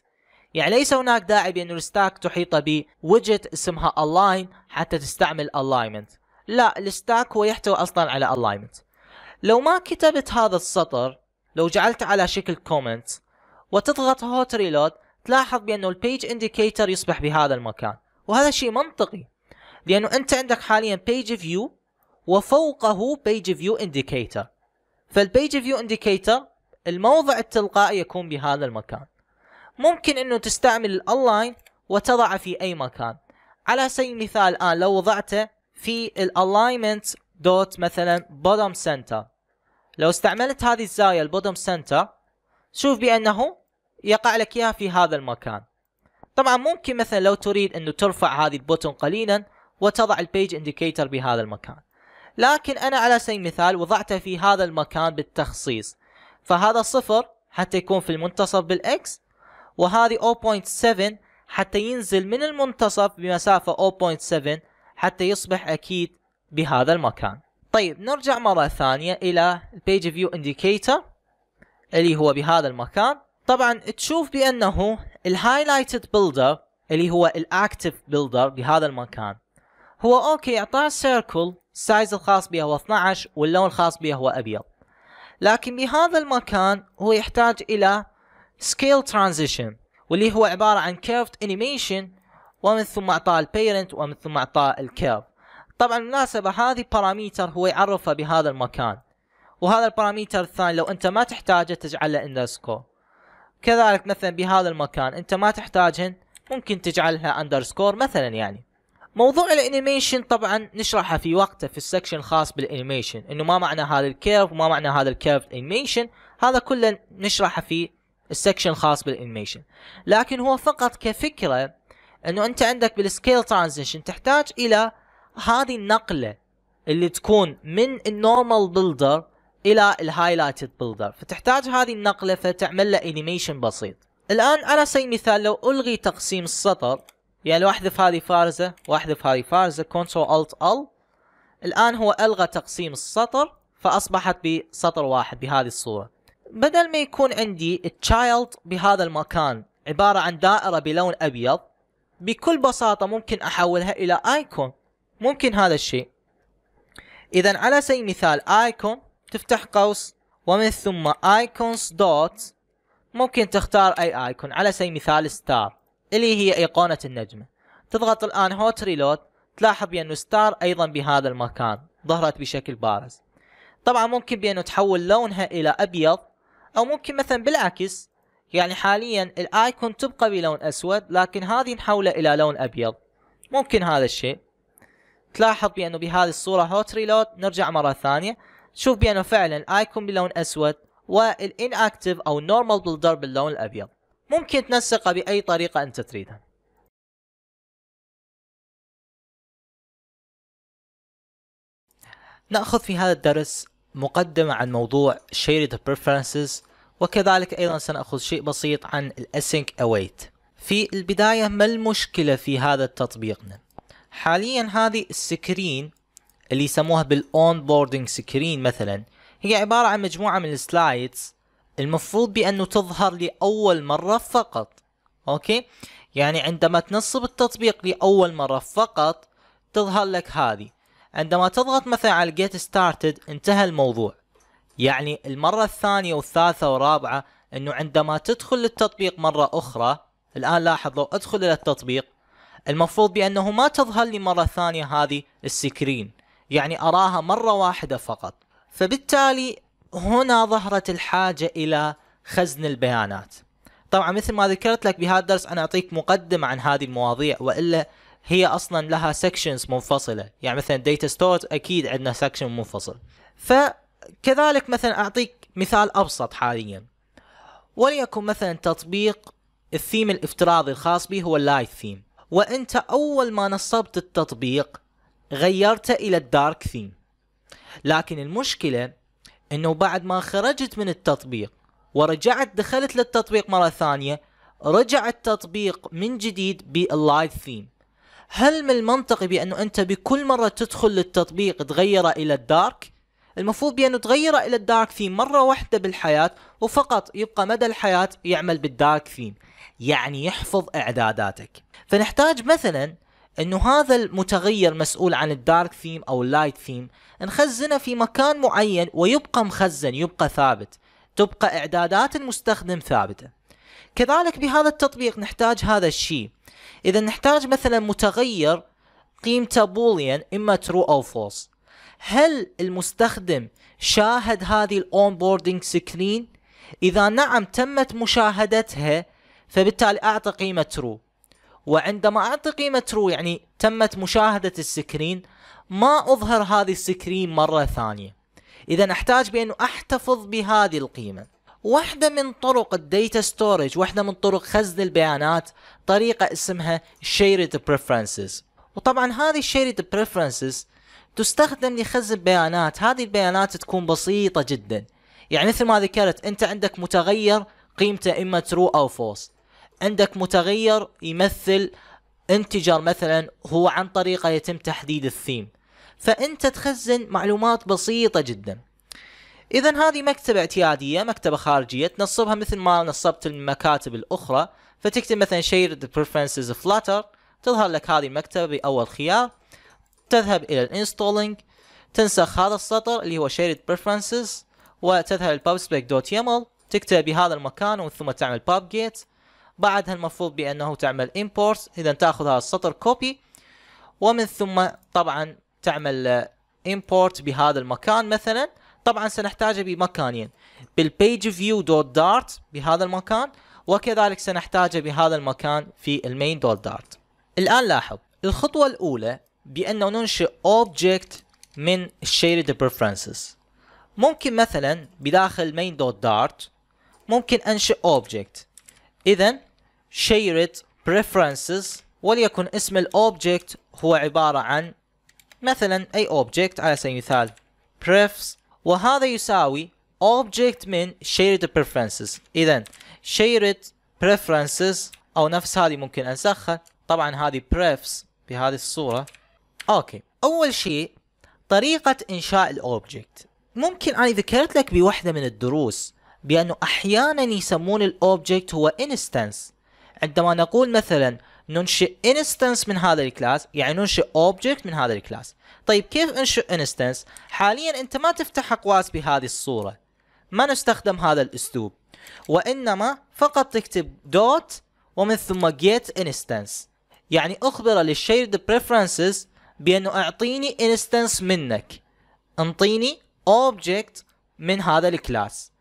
يعني ليس هناك داعي بأن الستاك تحيط بوجهة اسمها align حتى تستعمل alignment لا الستاك هو يحتوي أصلا على alignment لو ما كتبت هذا السطر لو جعلته على شكل كومنت وتضغط hot reload تلاحظ بأنه البيج انديكيتر يصبح بهذا المكان وهذا شيء منطقي لأنه أنت عندك حاليا page view وفوقه page view indicator فالبيج فيو انديكيتر الموضع التلقائي يكون بهذا المكان ممكن انه تستعمل الالاين وتضعه في اي مكان على سبيل المثال الان لو وضعته في الالاينمنت دوت مثلا بوتوم سنتر لو استعملت هذه الزاويه البوتوم سنتر شوف بانه يقع لك اياها في هذا المكان طبعا ممكن مثلا لو تريد انه ترفع هذه البوتوم قليلا وتضع البيج انديكيتر بهذا المكان لكن انا على سبيل المثال وضعته في هذا المكان بالتخصيص فهذا صفر حتى يكون في المنتصف بالاكس وهذه 0.7 حتى ينزل من المنتصف بمسافة 0.7 حتى يصبح أكيد بهذا المكان طيب نرجع مرة ثانية إلى Page فيو Indicator اللي هو بهذا المكان طبعا تشوف بأنه الهايلايتد بيلدر اللي هو الاكتف بيلدر بهذا المكان هو اوكي اعطاه سيركل السايز الخاص بها هو 12 واللون الخاص بها هو أبيض لكن بهذا المكان هو يحتاج إلى سكيل ترانزيشن واللي هو عبارة عن كيرفت انيميشن ومن ثم اعطاء البيرنت ومن ثم اعطاء الكيرف طبعا بالمناسبة هذه باراميتر هو يعرفها بهذا المكان وهذا الباراميتر الثاني لو أنت ما تحتاجه تجعله اندرسكور كذلك مثلا بهذا المكان أنت ما تحتاجهن ممكن تجعلها اندرسكور مثلا يعني موضوع الانيميشن طبعا نشرحه في وقته في السكشن الخاص بالانيميشن انه ما معنى هذا الكيرف وما معنى هذا الكيرف انيميشن هذا كله نشرحه في السكشن الخاص بالانيميشن لكن هو فقط كفكره انه انت عندك بالسكيل ترانزيشن تحتاج الى هذه النقله اللي تكون من النورمال بلدر الى الهايلايتد بلدر فتحتاج هذه النقله فتعمل له انيميشن بسيط الان على سبيل المثال لو الغي تقسيم السطر يعني واحذف هذه فارزة واحذف هذه فارزة كونترول الت ال الآن هو ألغى تقسيم السطر فأصبحت بسطر واحد بهذه الصورة بدل ما يكون عندي التشايلد بهذا المكان عبارة عن دائرة بلون أبيض بكل بساطة ممكن أحولها إلى آيكون ممكن هذا الشيء إذا على سبيل المثال آيكون تفتح قوس ومن ثم ايكونز دوت ممكن تختار أي آيكون على سبيل المثال ستار اللي هي أيقونة النجمة تضغط الآن هوت ريلود تلاحظ بأنه ستار أيضا بهذا المكان ظهرت بشكل بارز طبعا ممكن بأنه تحول لونها إلى أبيض أو ممكن مثلا بالعكس يعني حاليا الآيكون تبقى بلون أسود لكن هذه نحوله إلى لون أبيض ممكن هذا الشيء تلاحظ بأنه بهذه الصورة هوت ريلود نرجع مرة ثانية تشوف بأنه فعلا الآيكون بلون أسود والإن أكتف أو نورمال بلدر باللون الأبيض ممكن تنسقها باي طريقه انت تريدها ناخذ في هذا الدرس مقدمه عن موضوع Shared Preferences وكذلك ايضا سناخذ شيء بسيط عن Async await في البدايه ما المشكله في هذا التطبيق حاليا هذه السكرين اللي يسموها بالاون بوردنج سكرين مثلا هي عباره عن مجموعه من السلايدز المفروض بأنه تظهر لأول مرة فقط أوكي يعني عندما تنصب التطبيق لأول مرة فقط تظهر لك هذه عندما تضغط مثلا على get started انتهى الموضوع يعني المرة الثانية والثالثة والرابعة انه عندما تدخل للتطبيق مرة اخرى الان لاحظ لو ادخل الى التطبيق المفروض بانه ما تظهر لي مرة ثانية هذه السكرين يعني اراها مرة واحدة فقط فبالتالي هنا ظهرت الحاجة إلى خزن البيانات طبعا مثل ما ذكرت لك بهذا الدرس أنا أعطيك مقدمة عن هذه المواضيع وإلا هي أصلا لها سكشنز منفصلة يعني مثلا data ستورز أكيد عندنا سكشن منفصل فكذلك مثلا أعطيك مثال أبسط حاليا وليكن مثلا تطبيق الثيم الافتراضي الخاص به هو اللايت ثيم وانت اول ما نصبت التطبيق غيرته الى الدارك ثيم لكن المشكله انه بعد ما خرجت من التطبيق ورجعت دخلت للتطبيق مره ثانيه رجع التطبيق من جديد باللايف ثيم هل من المنطقي بانه انت بكل مره تدخل للتطبيق تغيره الى الدارك المفروض بانه تغيره الى الدارك ثيم مره واحده بالحياه وفقط يبقى مدى الحياه يعمل بالدارك ثيم يعني يحفظ اعداداتك فنحتاج مثلا انه هذا المتغير مسؤول عن الدارك ثيم او اللايت ثيم نخزنه في مكان معين ويبقى مخزن يبقى ثابت تبقى اعدادات المستخدم ثابته كذلك بهذا التطبيق نحتاج هذا الشيء اذا نحتاج مثلا متغير قيمته بوليان اما ترو او فولس هل المستخدم شاهد هذه الاونبوردينج سكرين اذا نعم تمت مشاهدتها فبالتالي اعطى قيمه ترو وعندما أعطي قيمة ترو يعني تمت مشاهدة السكرين ما أظهر هذه السكرين مرة ثانية إذا أحتاج بان أحتفظ بهذه القيمة واحدة من طرق الديتا ستورج واحدة من طرق خزن البيانات طريقة اسمها Shared Preferences وطبعا هذه Shared Preferences تستخدم لخزن بيانات هذه البيانات تكون بسيطة جدا يعني مثل ما ذكرت انت عندك متغير قيمته اما ترو او فولس عندك متغير يمثل انتجر مثلا هو عن طريقه يتم تحديد الثيم فانت تخزن معلومات بسيطه جدا اذا هذه مكتبه اعتياديه مكتبه خارجيه تنصبها مثل ما نصبت المكاتب الاخرى فتكتب مثلا shared preferences flutter تظهر لك هذه المكتبه باول خيار تذهب الى الانستولينج تنسخ هذا السطر اللي هو shared preferences وتذهب ال pubspec.yaml تكتب بهذا المكان ثم تعمل pubgate بعدها المفروض بانه تعمل امبورت اذا تاخذ هذا السطر كوبي ومن ثم طبعا تعمل امبورت بهذا المكان مثلا طبعا سنحتاجه بمكانين بالبيج فيو دوت دارت بهذا المكان وكذلك سنحتاجه بهذا المكان في المين دوت دارت الان لاحظ الخطوه الاولى بانه ننشئ اوبجكت من الشيرد preferences ممكن مثلا بداخل دارت ممكن انشئ object إذا shared preferences وليكن اسم الأوبجكت هو عبارة عن مثلا أي أوبجكت على سبيل المثال prefs وهذا يساوي object من shared preferences إذا shared preferences أو نفس هذه ممكن أنسخها طبعا هذه prefs بهذه الصورة أوكي أول شيء طريقة إنشاء الأوبجكت ممكن أنا ذكرت لك بوحدة من الدروس بأنه أحيانا يسمون الأوبجكت هو انستنس عندما نقول مثلا ننشئ انستنس من هذا الكلاس يعني ننشئ اوبجكت من هذا الكلاس طيب كيف انشئ انستنس حاليا انت ما تفتح اقواس بهذه الصوره ما نستخدم هذا الاسلوب وانما فقط تكتب دوت ومن ثم get instance يعني اخبر للشيرد preferences بانه اعطيني instance منك انطيني object من هذا الكلاس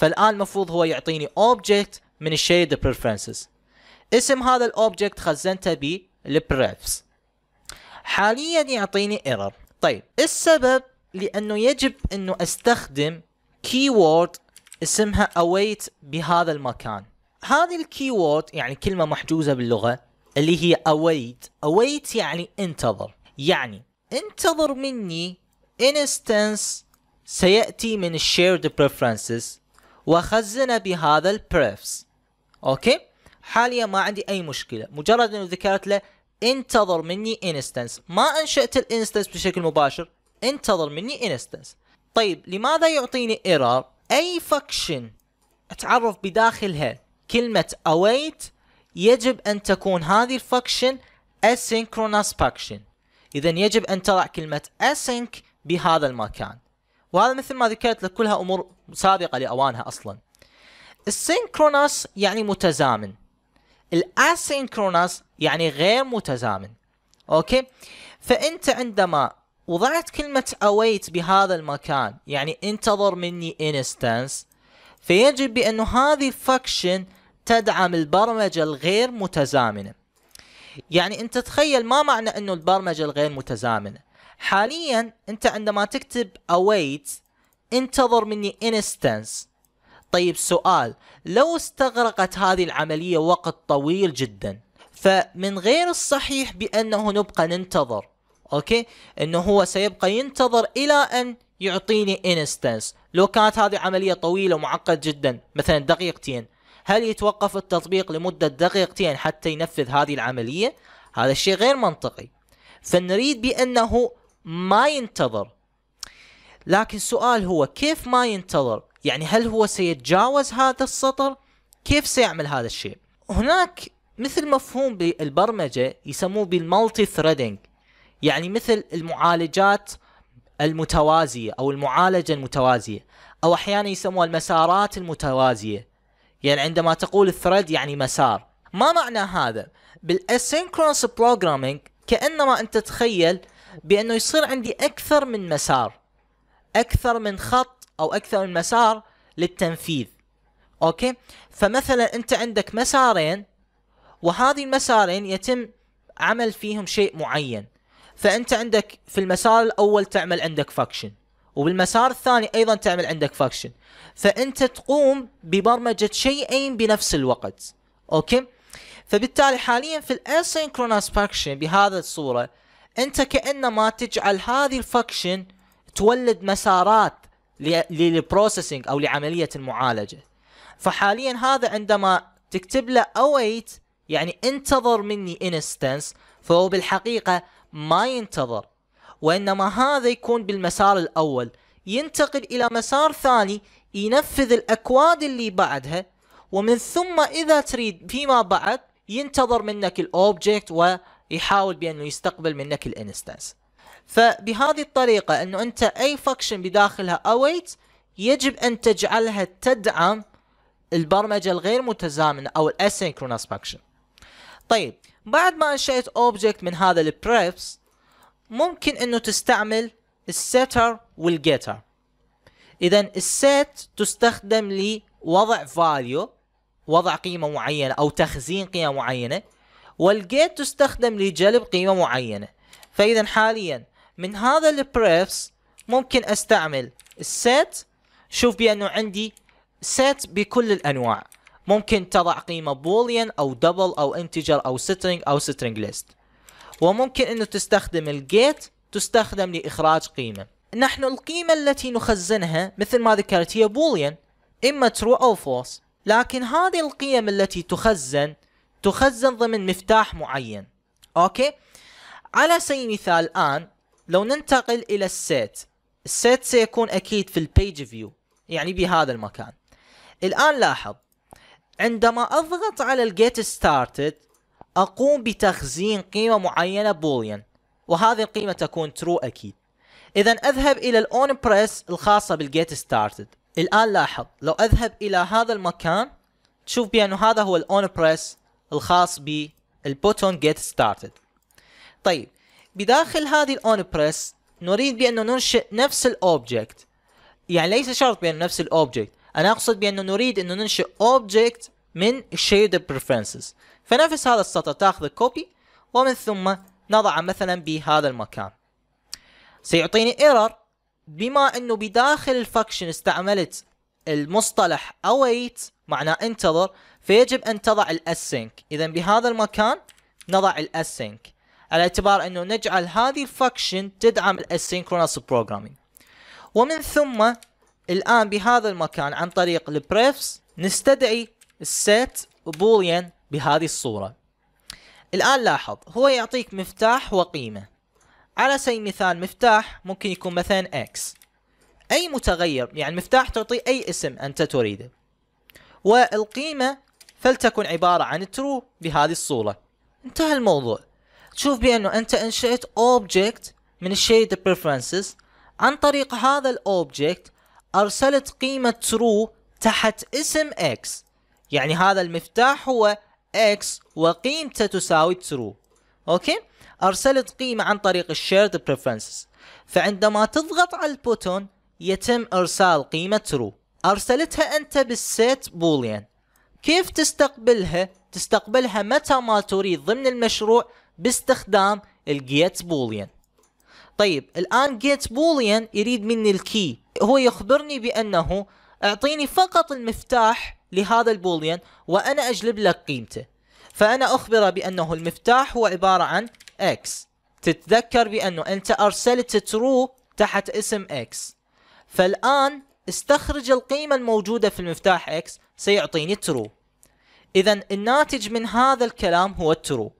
فالان المفروض هو يعطيني اوبجكت من الشيد بريفرنسز اسم هذا الاوبجكت خزنته ب البريفز حاليا يعطيني ايرور طيب السبب لانه يجب انه استخدم كيورد اسمها await بهذا المكان هذه الكيورد يعني كلمه محجوزه باللغه اللي هي await await يعني انتظر يعني انتظر مني instance سياتي من الشيرد بريفرنسز وخزن بهذا البريفس اوكي حاليا ما عندي اي مشكله مجرد انه ذكرت له انتظر مني انستنس ما انشأت الانستنس بشكل مباشر انتظر مني انستنس طيب لماذا يعطيني ايرور اي فكشن اتعرف بداخلها كلمة await يجب ان تكون هذه الفكشن asynchronous function اذا يجب ان تضع كلمة async بهذا المكان وهذا مثل ما ذكرت لك كلها امور سابقه لاوانها اصلا السينكرونس يعني متزامن الاسينكرونس يعني غير متزامن اوكي فانت عندما وضعت كلمة await بهذا المكان يعني انتظر مني instance فيجب بأنه هذه فاكشن تدعم البرمجة الغير متزامنة يعني انت تخيل ما معنى انه البرمجة الغير متزامنة حاليا انت عندما تكتب await انتظر مني instance طيب سؤال لو استغرقت هذه العملية وقت طويل جدا فمن غير الصحيح بأنه نبقى ننتظر أوكي أنه هو سيبقى ينتظر إلى أن يعطيني انستنس لو كانت هذه عملية طويلة ومعقد جدا مثلا دقيقتين هل يتوقف التطبيق لمدة دقيقتين حتى ينفذ هذه العملية؟ هذا الشيء غير منطقي فنريد بأنه ما ينتظر لكن سؤال هو كيف ما ينتظر يعني هل هو سيتجاوز هذا السطر كيف سيعمل هذا الشيء هناك مثل مفهوم بالبرمجة يسموه بالمالتي ثريدنج يعني مثل المعالجات المتوازية أو المعالجة المتوازية أو أحيانا يسموها المسارات المتوازية يعني عندما تقول الثريد يعني مسار ما معنى هذا بالاسينكرونس بروجرامينج كأنما أنت تخيل بانه يصير عندي اكثر من مسار اكثر من خط او اكثر من مسار للتنفيذ اوكي فمثلا انت عندك مسارين وهذه المسارين يتم عمل فيهم شيء معين فانت عندك في المسار الاول تعمل عندك فاكشن وبالمسار الثاني ايضا تعمل عندك فاكشن فانت تقوم ببرمجه شيئين بنفس الوقت اوكي فبالتالي حاليا في الاسينكرونس فاكشن بهذا الصوره انت كانما تجعل هذه الفاكشن تولد مسارات للبروسيسنج او لعمليه المعالجه فحاليا هذا عندما تكتب له await يعني انتظر مني انستنس فهو بالحقيقه ما ينتظر وانما هذا يكون بالمسار الاول ينتقل الى مسار ثاني ينفذ الاكواد اللي بعدها ومن ثم اذا تريد فيما بعد ينتظر منك الاوبجكت و يحاول بانه يستقبل منك الانستانس فبهذه الطريقة انه انت اي فاكشن بداخلها await يجب ان تجعلها تدعم البرمجة الغير متزامنة او الاسينكرونس function طيب بعد ما انشأت object من هذا البريفس ممكن انه تستعمل السيتر والجيتر اذا السيت تستخدم لوضع فاليو وضع قيمة معينة او تخزين قيمة معينة والجيت تستخدم لجلب قيمة معينة فإذا حاليا من هذا البريفس ممكن استعمل السيت شوف بأنه عندي سيت بكل الأنواع ممكن تضع قيمة بوليان أو دبل أو انتجر أو سترينج أو سترينج ليست وممكن أنه تستخدم الجيت تستخدم لإخراج قيمة نحن القيمة التي نخزنها مثل ما ذكرت هي بوليان إما true أو false لكن هذه القيم التي تخزن تخزن ضمن مفتاح معين اوكي على سبيل المثال الان لو ننتقل الى السيت السيت سيكون اكيد في البيج فيو يعني بهذا المكان الان لاحظ عندما اضغط على الجيت ستارتد اقوم بتخزين قيمه معينه بوليان وهذه القيمه تكون ترو اكيد اذا اذهب الى الاون بريس الخاصه بالجيت ستارتد الان لاحظ لو اذهب الى هذا المكان تشوف بانه هذا هو الاون بريس الخاص بالبوتون جيت ستارتد طيب بداخل هذه الاون بريس نريد بانه ننشئ نفس الاوبجكت يعني ليس شرط بانه نفس الاوبجكت انا اقصد بانه نريد انه ننشئ اوبجكت من الشيدر بريفرنسز فنفس هذا السطر تاخذ كوبي ومن ثم نضعه مثلا بهذا المكان سيعطيني ايرور بما انه بداخل الفاكشن استعملت المصطلح await معناه انتظر فيجب ان تضع الاسينك اذا بهذا المكان نضع الاسينك على اعتبار انه نجعل هذه الفاكشن تدعم الاسينكرونس programming ومن ثم الان بهذا المكان عن طريق البريفس نستدعي السيت بوليان بهذه الصوره الان لاحظ هو يعطيك مفتاح وقيمه على سبيل المثال مفتاح ممكن يكون مثلا x اي متغير يعني مفتاح تعطي اي اسم انت تريده والقيمه فلتكن عبارة عن ترو بهذه الصورة انتهى الموضوع تشوف بأنه أنت أنشئت أوبجكت من الشيء preferences عن طريق هذا الأوبجكت أرسلت قيمة ترو تحت اسم X يعني هذا المفتاح هو X وقيمته تساوي ترو أوكي أرسلت قيمة عن طريق الشيرد preferences فعندما تضغط على البوتون يتم إرسال قيمة ترو أرسلتها أنت بالسيت بوليان كيف تستقبلها؟ تستقبلها متى ما تريد ضمن المشروع باستخدام الجيت بوليان طيب الآن جيت بوليان يريد مني الكي هو يخبرني بأنه أعطيني فقط المفتاح لهذا البوليان وأنا أجلب لك قيمته فأنا أخبره بأنه المفتاح هو عبارة عن X تتذكر بأنه أنت أرسلت ترو تحت اسم X فالآن استخرج القيمة الموجودة في المفتاح X سيعطيني ترو إذا الناتج من هذا الكلام هو الترو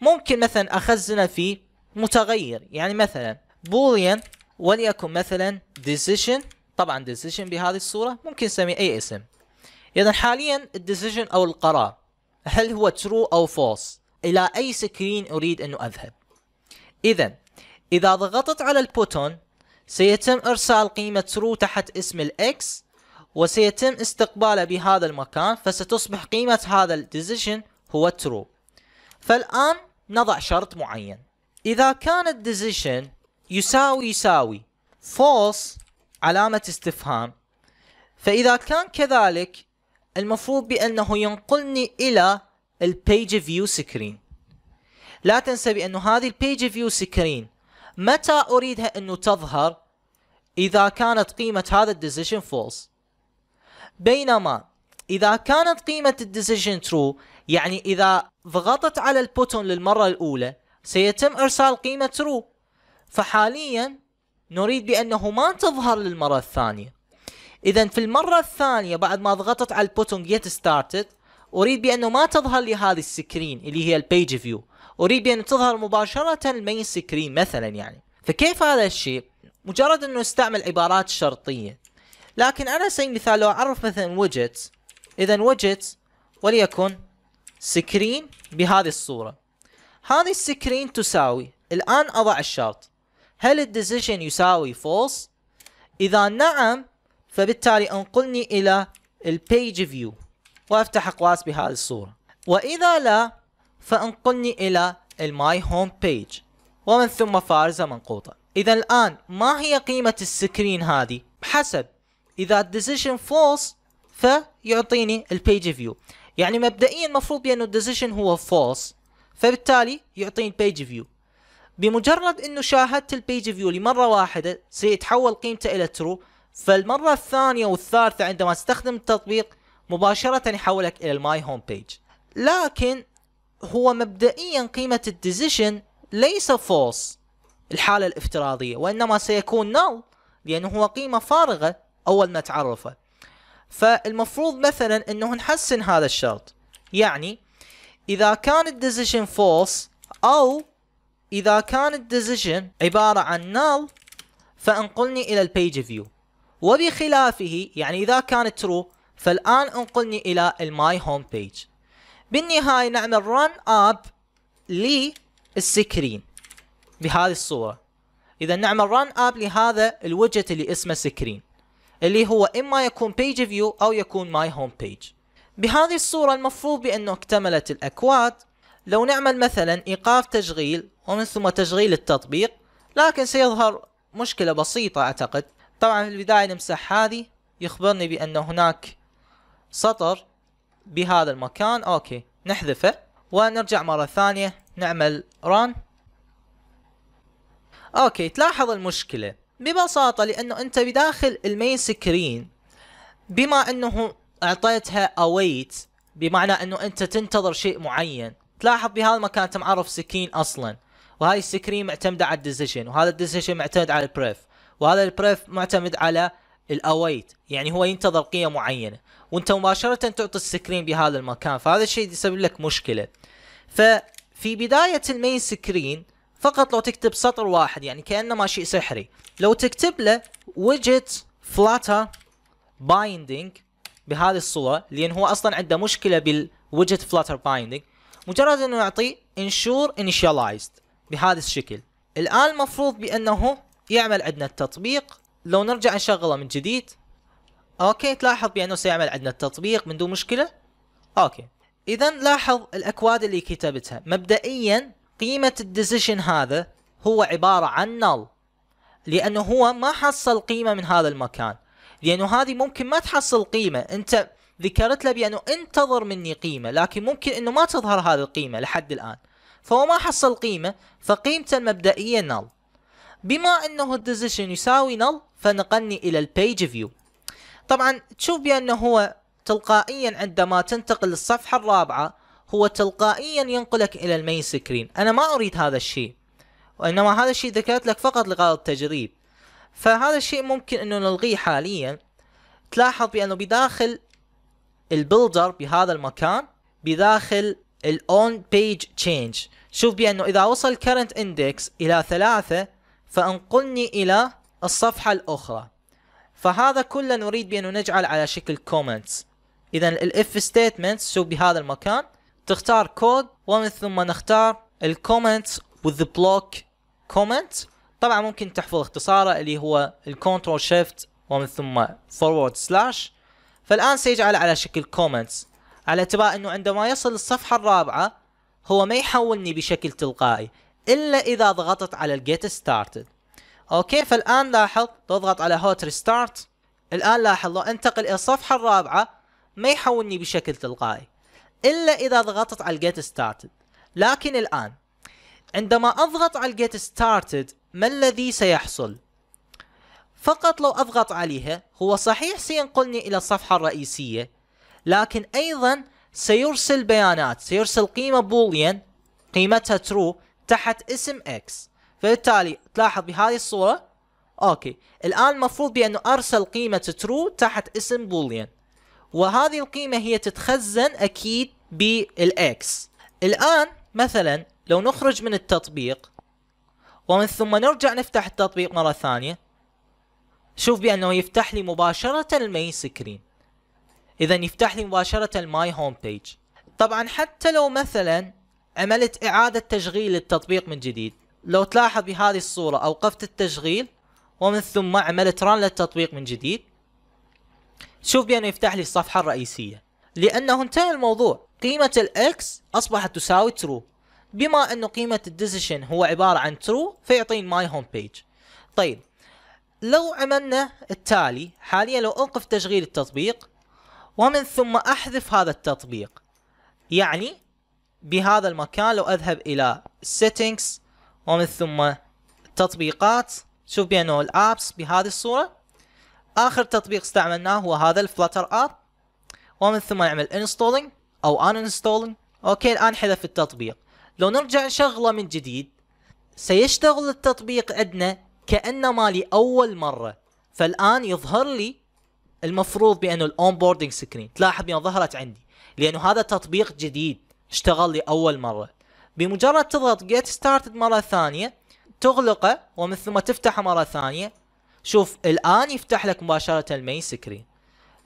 ممكن مثلا أخزنه في متغير يعني مثلا بوليان وليكن مثلا decision طبعا decision بهذه الصورة ممكن نسميه أي اسم إذا حاليا الديسيجن أو القرار هل هو true أو false إلى أي سكرين أريد أن أذهب إذا إذا ضغطت على البوتون سيتم إرسال قيمة ترو تحت اسم الإكس وسيتم استقباله بهذا المكان فستصبح قيمة هذا الديزيشن هو ترو فالآن نضع شرط معين إذا كان الديزيشن يساوي يساوي false علامة استفهام فإذا كان كذلك المفروض بأنه ينقلني إلى البيج فيو سكرين لا تنسى بأنه هذه البيج فيو سكرين متى اريدها انه تظهر اذا كانت قيمه هذا الديسيجن فولس بينما اذا كانت قيمه الديسيجن ترو يعني اذا ضغطت على البوتون للمره الاولى سيتم ارسال قيمه ترو فحاليا نريد بانه ما تظهر للمره الثانيه اذا في المره الثانيه بعد ما ضغطت على البوتون جيت ستارتد اريد بانه ما تظهر لي هذه السكرين اللي هي البيج فيو اريد ان تظهر مباشره المين سكرين مثلا يعني فكيف هذا الشيء مجرد انه استعمل عبارات شرطيه لكن انا سي مثال لو اعرف مثلا وجت اذا وجت وليكن سكرين بهذه الصوره هذه السكرين تساوي الان اضع الشرط هل الديسيجن يساوي فولس اذا نعم فبالتالي انقلني الى البيج فيو وافتح اقواس بهذه الصوره واذا لا فانقلني إلى الماي هوم بيج ومن ثم فارزة منقوطة إذا الآن ما هي قيمة السكرين هذه حسب إذا الديسيشن فولس فيعطيني البيج فيو يعني مبدئيا المفروض بأنه الديسيشن هو فولس فبالتالي يعطيني البيج فيو بمجرد انه شاهدت البيج فيو لمره واحده سيتحول قيمته الى ترو فالمره الثانيه والثالثه عندما استخدم التطبيق مباشره يحولك الى الماي هوم بيج لكن هو مبدئيا قيمة الديزيشن ليس فولس الحالة الافتراضية وإنما سيكون نال لأنه هو قيمة فارغة أول ما تعرفه فالمفروض مثلا أنه نحسن هذا الشرط يعني إذا كان الديزيشن فولس أو إذا كان الديزيشن عبارة عن نال فانقلني إلى البيج فيو وبخلافه يعني إذا كان ترو فالآن انقلني إلى الماي هوم بيج بالنهايه نعمل run اب للسكرين بهذه الصوره اذا نعمل run اب لهذا الوجت اللي اسمه سكرين اللي هو اما يكون بيج فيو او يكون ماي هوم بيج بهذه الصوره المفروض بانه اكتملت الاكواد لو نعمل مثلا ايقاف تشغيل ومن ثم تشغيل التطبيق لكن سيظهر مشكله بسيطه اعتقد طبعا في البدايه نمسح هذه يخبرني بان هناك سطر بهذا المكان اوكي نحذفه ونرجع مرة ثانية نعمل ران اوكي تلاحظ المشكلة ببساطة لانه انت بداخل المين سكرين بما انه اعطيتها اويت بمعنى انه انت تنتظر شيء معين تلاحظ بهذا المكان انت معرف سكين اصلا وهاي السكرين معتمدة على الديسيشن وهذا الديسيشن معتمد على البريف وهذا البريف معتمد على الاويت يعني هو ينتظر قيمه معينه وانت مباشره تعطي السكرين بهذا المكان فهذا الشيء يسبب لك مشكله ففي بدايه المين سكرين فقط لو تكتب سطر واحد يعني كانما شيء سحري لو تكتب له وجت فلاتر بايندينج بهذه الصوره لان هو اصلا عنده مشكله بالويجت فلاتر بايندينج مجرد انه يعطي انشور initialized بهذا الشكل الان المفروض بانه يعمل عندنا التطبيق لو نرجع نشغله من جديد اوكي تلاحظ بانه سيعمل عندنا التطبيق من دون مشكله اوكي اذا لاحظ الاكواد اللي كتبتها مبدئيا قيمه الديسيشن هذا هو عباره عن نل لانه هو ما حصل قيمه من هذا المكان لانه هذه ممكن ما تحصل قيمه انت ذكرت له بانه انتظر مني قيمه لكن ممكن انه ما تظهر هذه القيمه لحد الان فهو ما حصل قيمه فقيمته المبدئيه نل بما انه الديزيشن يساوي null فنقلني الى البيج فيو طبعا تشوف بأنه هو تلقائيا عندما تنتقل للصفحة الرابعة هو تلقائيا ينقلك إلى المين سكرين أنا ما أريد هذا الشيء وإنما هذا الشيء ذكرت لك فقط لغرض التجريب فهذا الشيء ممكن أنه نلغيه حاليا تلاحظ بأنه بداخل البلدر بهذا المكان بداخل الاون بيج تشينج شوف بأنه إذا وصل current index إلى ثلاثة فانقلني إلى الصفحة الأخرى فهذا كله نريد بأنه نجعل على شكل كومنتس إذا الإف ستيتمنت سو بهذا المكان تختار كود ومن ثم نختار الكومنتس وذ بلوك كومنت طبعا ممكن تحفظ اختصاره اللي هو الكنترول شيفت ومن ثم فورورد سلاش فالآن سيجعل على شكل كومنتس على اعتبار أنه عندما يصل الصفحة الرابعة هو ما يحولني بشكل تلقائي الا اذا ضغطت على الجيت ستارتد اوكي فالان لاحظ تضغط على هوت ريستارت الان لاحظ لو انتقل الى الصفحه الرابعه ما يحولني بشكل تلقائي الا اذا ضغطت على الجيت ستارتد لكن الان عندما اضغط على الجيت ستارتد ما الذي سيحصل فقط لو اضغط عليها هو صحيح سينقلني الى الصفحه الرئيسيه لكن ايضا سيرسل بيانات سيرسل قيمه بوليان قيمتها ترو تحت اسم X فبالتالي تلاحظ بهذه الصورة اوكي الان المفروض بانه ارسل قيمة ترو تحت اسم بوليان وهذه القيمة هي تتخزن اكيد بالاكس الان مثلا لو نخرج من التطبيق ومن ثم نرجع نفتح التطبيق مرة ثانية شوف بانه يفتح لي مباشرة المين سكرين اذا يفتح لي مباشرة الماي هوم بيج طبعا حتى لو مثلا عملت إعادة تشغيل التطبيق من جديد لو تلاحظ بهذه الصورة أوقفت التشغيل ومن ثم عملت ران للتطبيق من جديد شوف بأنه يفتح لي الصفحة الرئيسية لأنه انتهى الموضوع قيمة الإكس أصبحت تساوي ترو بما أنه قيمة الديسيشن هو عبارة عن ترو فيعطيني ماي هوم بيج طيب لو عملنا التالي حاليا لو أوقف تشغيل التطبيق ومن ثم أحذف هذا التطبيق يعني بهذا المكان لو اذهب الى settings ومن ثم تطبيقات شوف بانه الابس بهذه الصورة اخر تطبيق استعملناه هو هذا الفلتر اب ومن ثم نعمل انستولينج او ان انستولينج اوكي الان حذف التطبيق لو نرجع نشغله من جديد سيشتغل التطبيق عندنا كانما لاول مره فالان يظهر لي المفروض بانه الاون سكرين تلاحظ بانه ظهرت عندي لانه هذا تطبيق جديد اشتغل لي اول مره بمجرد تضغط جيت ستارتد مره ثانيه تغلقه ومن ثم تفتحه مره ثانيه شوف الان يفتح لك مباشره المين سكرين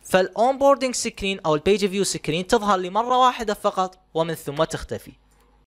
فالأونبوردينج سكرين او البيج فيو سكرين تظهر لمرة واحده فقط ومن ثم تختفي